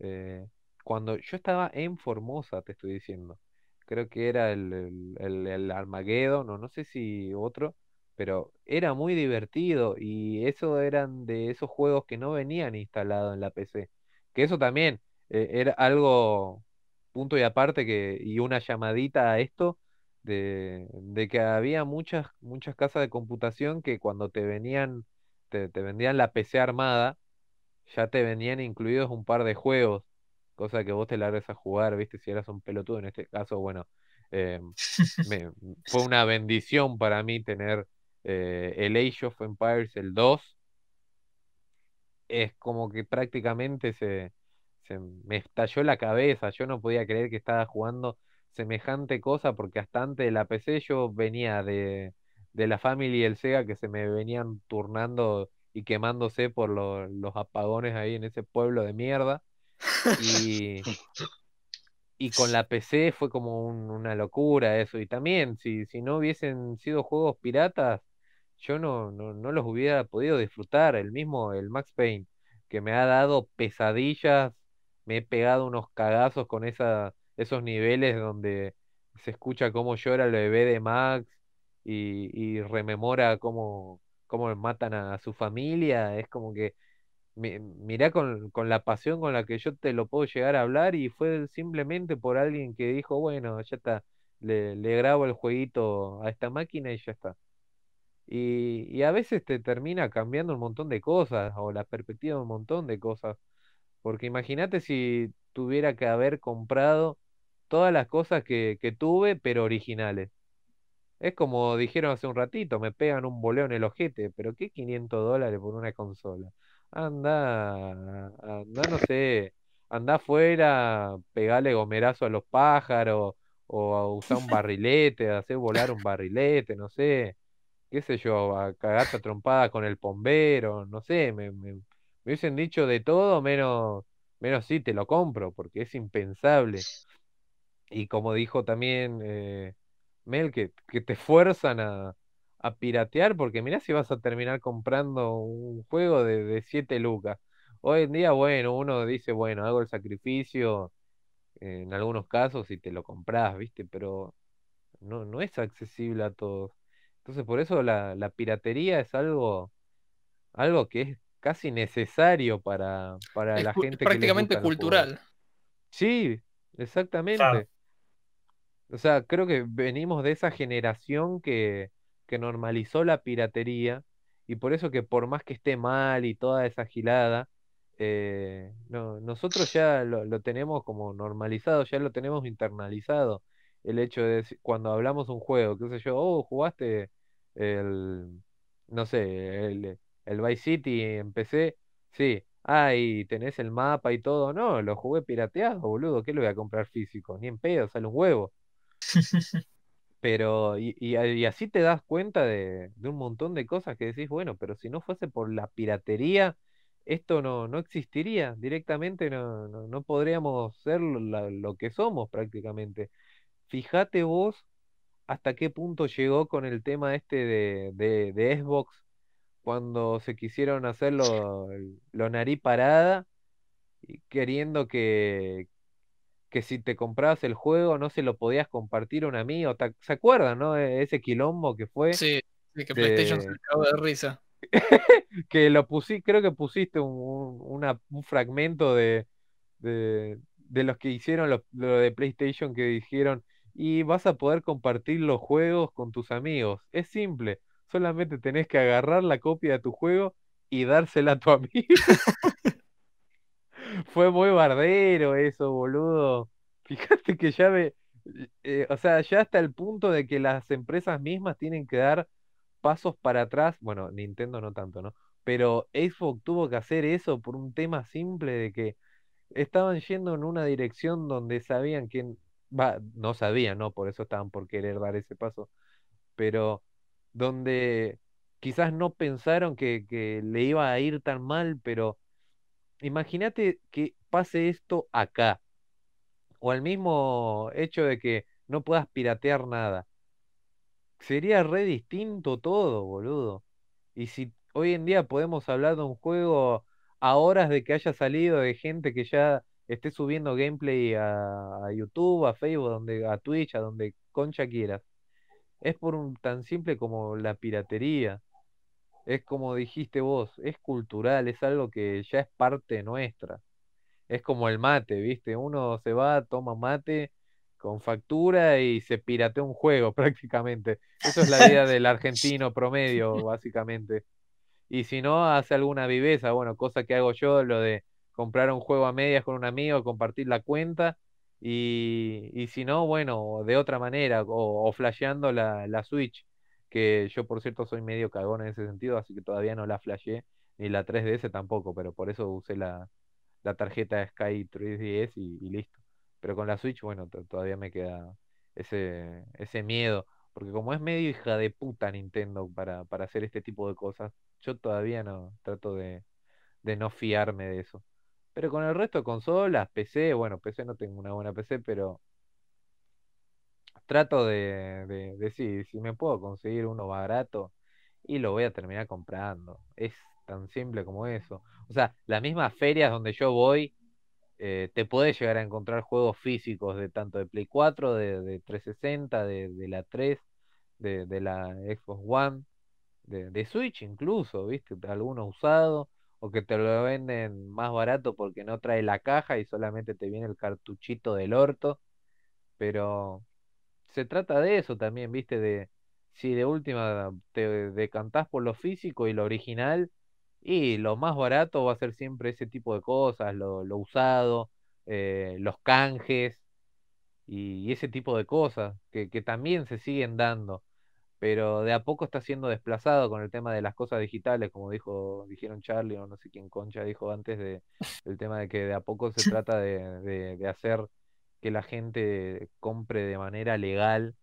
eh, cuando yo estaba en Formosa, te estoy diciendo, creo que era el, el, el Armageddon, o no sé si otro, pero era muy divertido y eso eran de esos juegos que no venían instalados en la PC. Que eso también eh, era algo punto y aparte que, y una llamadita a esto, de, que había muchas, muchas casas de computación que cuando te venían, te, vendían la PC armada, ya te venían incluidos un par de juegos, cosa que vos te largas a jugar, viste, si eras un pelotudo, en este caso, bueno, eh, fue una bendición para mí tener eh, el Age of Empires, el 2, es como que prácticamente se, me estalló la cabeza, yo no podía creer que estaba jugando semejante cosa porque hasta antes de la PC yo venía de, la Family y el Sega que se me venían turnando y quemándose por los apagones ahí en ese pueblo de mierda. Y, con la PC fue como una locura eso. Y también, si, si no hubiesen sido juegos piratas, yo no, no, los hubiera podido disfrutar. El mismo, el Max Payne, que me ha dado pesadillas, me he pegado unos cagazos con esa, esos niveles donde se escucha cómo llora el bebé de Max y, rememora cómo, cómo matan a, su familia. Es como que mirá con, la pasión con la que yo te lo puedo llegar a hablar y fue simplemente por alguien que dijo, bueno, ya está, le, le grabo el jueguito a esta máquina y ya está. Y, a veces te termina cambiando un montón de cosas o la perspectiva de un montón de cosas. Porque imagínate si tuviera que haber comprado todas las cosas que, tuve, pero originales. Es como dijeron hace un ratito, me pegan un boleo en el ojete, pero ¿qué 500 dólares por una consola? Anda, anda, no sé, anda afuera, pegale gomerazo a los pájaros, o a usar un barrilete, hacer volar un barrilete, no sé qué sé yo, a cagarse trompada con el bombero, no sé, me, me, hubiesen dicho de todo, menos, menos te lo compro, porque es impensable. Y como dijo también eh, Mel, que, que, te fuerzan a, piratear, porque mirá si vas a terminar comprando un juego de 7 lucas. Hoy en día, bueno, uno dice, bueno, hago el sacrificio eh, en algunos casos y te lo compras, ¿viste? Pero no, no es accesible a todos. Entonces, por eso la, piratería es algo, algo que es casi necesario para, para la gente. Prácticamente cultural. Sí, exactamente. O sea, creo que venimos de esa generación que, normalizó la piratería y por eso que por más que esté mal y toda esa gilada, eh, no, nosotros ya lo, tenemos como normalizado, ya lo tenemos internalizado. El hecho de cuando hablamos un juego, qué sé yo, oh, jugaste no sé, el, Vice City empecé sí, ahí tenés el mapa y todo, no, lo jugué pirateado, boludo, ¿qué lo voy a comprar físico? Ni en pedo, sale un huevo. pero, y, así te das cuenta de, un montón de cosas que decís, bueno, pero si no fuese por la piratería, esto no, existiría, directamente no, podríamos ser lo que somos prácticamente. Fíjate vos hasta qué punto llegó con el tema este de, de, de Xbox cuando se quisieron hacer lo, lo nariz parada y queriendo que, que si te comprabas el juego no se lo podías compartir a un amigo. ¿Se acuerdan, no? E-, ese quilombo que fue. Sí, que PlayStation se de risa. que lo creo que pusiste un, fragmento de, de, los que hicieron lo, lo de PlayStation que dijeron, y vas a poder compartir los juegos con tus amigos. Es simple, solamente tenés que agarrar la copia de tu juego y dársela a tu amigo. Fue muy bardero eso, boludo. Fíjate que ya ve, eh, o sea, ya hasta el punto de que las empresas mismas tienen que dar pasos para atrás. Bueno, Nintendo no tanto, ¿no? Pero Xbox tuvo que hacer eso por un tema simple de que estaban yendo en una dirección donde sabían que no sabía ¿no? Por eso estaban por querer dar ese paso, pero donde quizás no pensaron que, le iba a ir tan mal, pero imagínate que pase esto acá, o el mismo hecho de que no puedas piratear nada. Sería re distinto todo, boludo. Y si hoy en día podemos hablar de un juego a horas de que haya salido de gente que ya esté subiendo gameplay a, YouTube, a Facebook, a Twitch, a donde concha quieras. Es por un tan simple como la piratería. Es como dijiste vos, es cultural, es algo que ya es parte nuestra. Es como el mate, ¿viste? Uno se va, toma mate con factura y se piratea un juego prácticamente. Eso es la vida del argentino promedio, básicamente. Y si no, hace alguna viveza, bueno, cosa que hago yo, lo de comprar un juego a medias con un amigo, compartir la cuenta. Y, y si no, bueno, de otra manera, o, flasheando la, la, Switch, que yo por cierto soy medio cagón en ese sentido, así que todavía no la flasheé, ni la 3DS tampoco, pero por eso usé la, la tarjeta Sky 3DS y, listo. Pero con la Switch, bueno, todavía me queda ese, ese miedo, porque como es medio hija de puta Nintendo para, para hacer este tipo de cosas, yo todavía no trato de, de no fiarme de eso. Pero con el resto de consolas, PC, bueno, PC no tengo una buena PC, pero trato de, decir, si me puedo conseguir uno barato y lo voy a terminar comprando. Es tan simple como eso. O sea, las mismas ferias donde yo voy, eh, te puedes llegar a encontrar juegos físicos de tanto de Play 4, de, 360, de, la 3, de, de la Xbox One, de, Switch incluso, ¿viste? Algunos usados que te lo venden más barato porque no trae la caja y solamente te viene el cartuchito del orto. Pero se trata de eso también, viste, de si de última te decantás por lo físico y lo original, y lo más barato va a ser siempre ese tipo de cosas, lo, usado, eh, los canjes y, ese tipo de cosas que también se siguen dando pero de a poco está siendo desplazado con el tema de las cosas digitales, como dijo, dijeron Charlie o no sé quién concha dijo antes, de, el tema de que de a poco se trata de, hacer que la gente compre de manera legal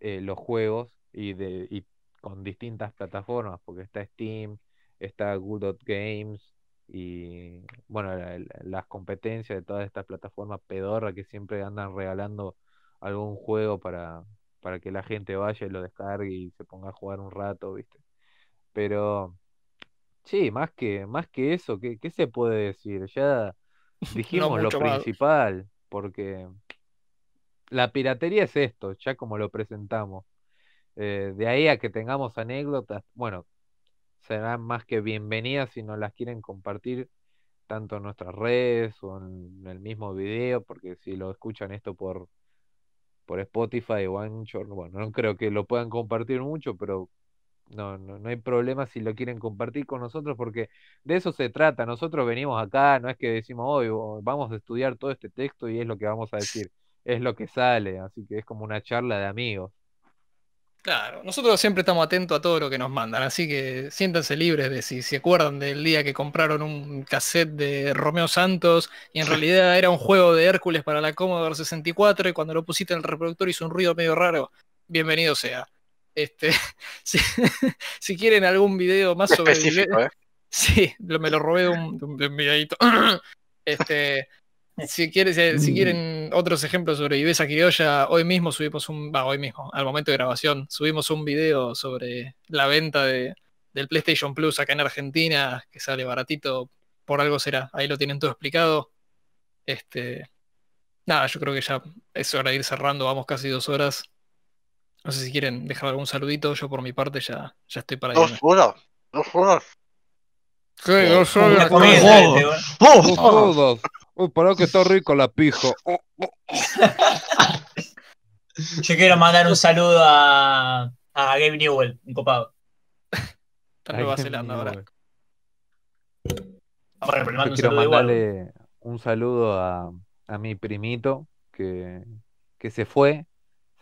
eh, los juegos y, de, y con distintas plataformas, porque está Steam, está Google Games y bueno, las competencias de todas estas plataformas pedorra que siempre andan regalando algún juego para, para que la gente vaya y lo descargue y se ponga a jugar un rato, ¿viste? Pero, sí, más que, más que eso, ¿qué, qué se puede decir? Ya dijimos lo principal, porque la piratería es esto, ya como lo presentamos. Eh, de ahí a que tengamos anécdotas, bueno, serán más que bienvenidas si nos las quieren compartir tanto en nuestras redes o en el mismo video, porque si lo escuchan esto por por Spotify o Anchor. Bueno, no creo que lo puedan compartir mucho, pero no, no, no hay problema si lo quieren compartir con nosotros, porque de eso se trata. Nosotros venimos acá, no es que decimos hoy vamos a estudiar todo este texto y es lo que vamos a decir, es lo que sale, así que es como una charla de amigos. Claro, nosotros siempre estamos atentos a todo lo que nos mandan, así que siéntanse libres de si se acuerdan del día que compraron un cassette de Romeo Santos y en realidad era un juego de Hércules para la Commodore 64 y cuando lo pusiste en el reproductor hizo un ruido medio raro. Bienvenido sea. Este, si, quieren algún video más sobre... Específico, ¿eh? Sí, me lo robé de un, de un videito. Este, si, quieren si mm. quieren otros ejemplos sobre viveza criolla, hoy mismo subimos un, hoy mismo, al momento de grabación, subimos un video sobre la venta de, del PlayStation Plus acá en Argentina, que sale baratito, por algo será, ahí lo tienen todo explicado. Este, nada, yo creo que ya es hora de ir cerrando, vamos casi dos horas. No sé si quieren dejar algún saludito, yo por mi parte ya, ya estoy para ir Dos horas, dos horas. dos horas. Dos horas. Uy, pará que está rico la pijo. Yo quiero mandar un saludo a, a Gabe Newell, un copado. Está Nueva Zelanda ahora. Ahora, pero un quiero mandarle un saludo a, a mi primito que, que, se fue,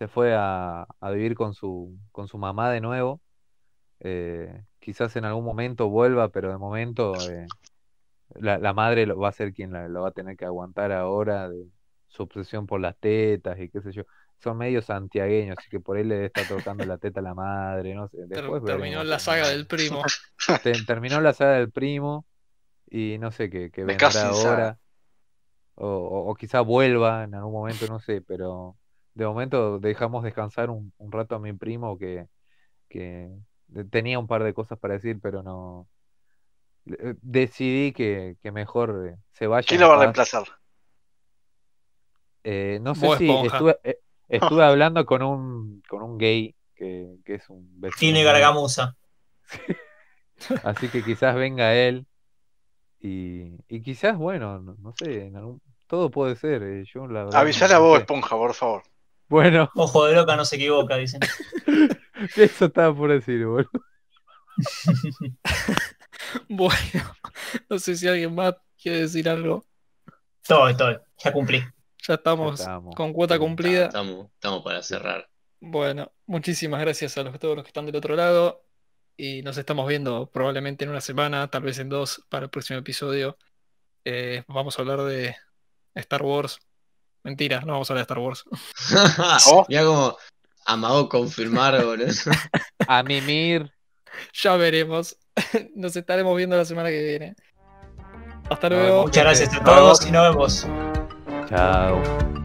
se fue a, a, vivir con su, con su mamá de nuevo. Eh, quizás en algún momento vuelva, pero de momento eh, la, madre lo, va a ser quien la, lo va a tener que aguantar ahora de su obsesión por las tetas y qué sé yo. Son medio santiagueños, así que por él le está tocando la teta a la madre, no sé. terminó la saga del primo. terminó la saga del primo y no sé qué, qué vendrá ahora. O, o, quizá vuelva en algún momento, no sé, pero de momento dejamos descansar un, un rato a mi primo que tenía un par de cosas para decir, pero no, eh, decidí que, mejor eh, se vaya. ¿Quién lo va a reemplazar? Eh, no sé si estuve, hablando con un, con un gay que, es un vecino. Tiene gargamusa. Así que quizás venga él. Y, quizás, bueno, no, sé, todo puede ser. la a vos, esponja, por favor. Bueno. Ojo de loca no se equivoca, dicen. Eso estaba por decir, boludo. Bueno, no sé si alguien más quiere decir algo. Todo, todo, ya cumplí. Ya estamos, con cuota cumplida. Estamos, para cerrar. Bueno, muchísimas gracias a los, todos los que están del otro lado y nos estamos viendo probablemente en una semana, tal vez en dos, para el próximo episodio. Eh, vamos a hablar de Star Wars. Mentira, no vamos a hablar de Star Wars. Ya oh. como amado confirmar, boludo. A mimir ya veremos. Nos estaremos viendo la semana que viene. Hasta luego. Muchas gracias a todos y nos vemos. Chao.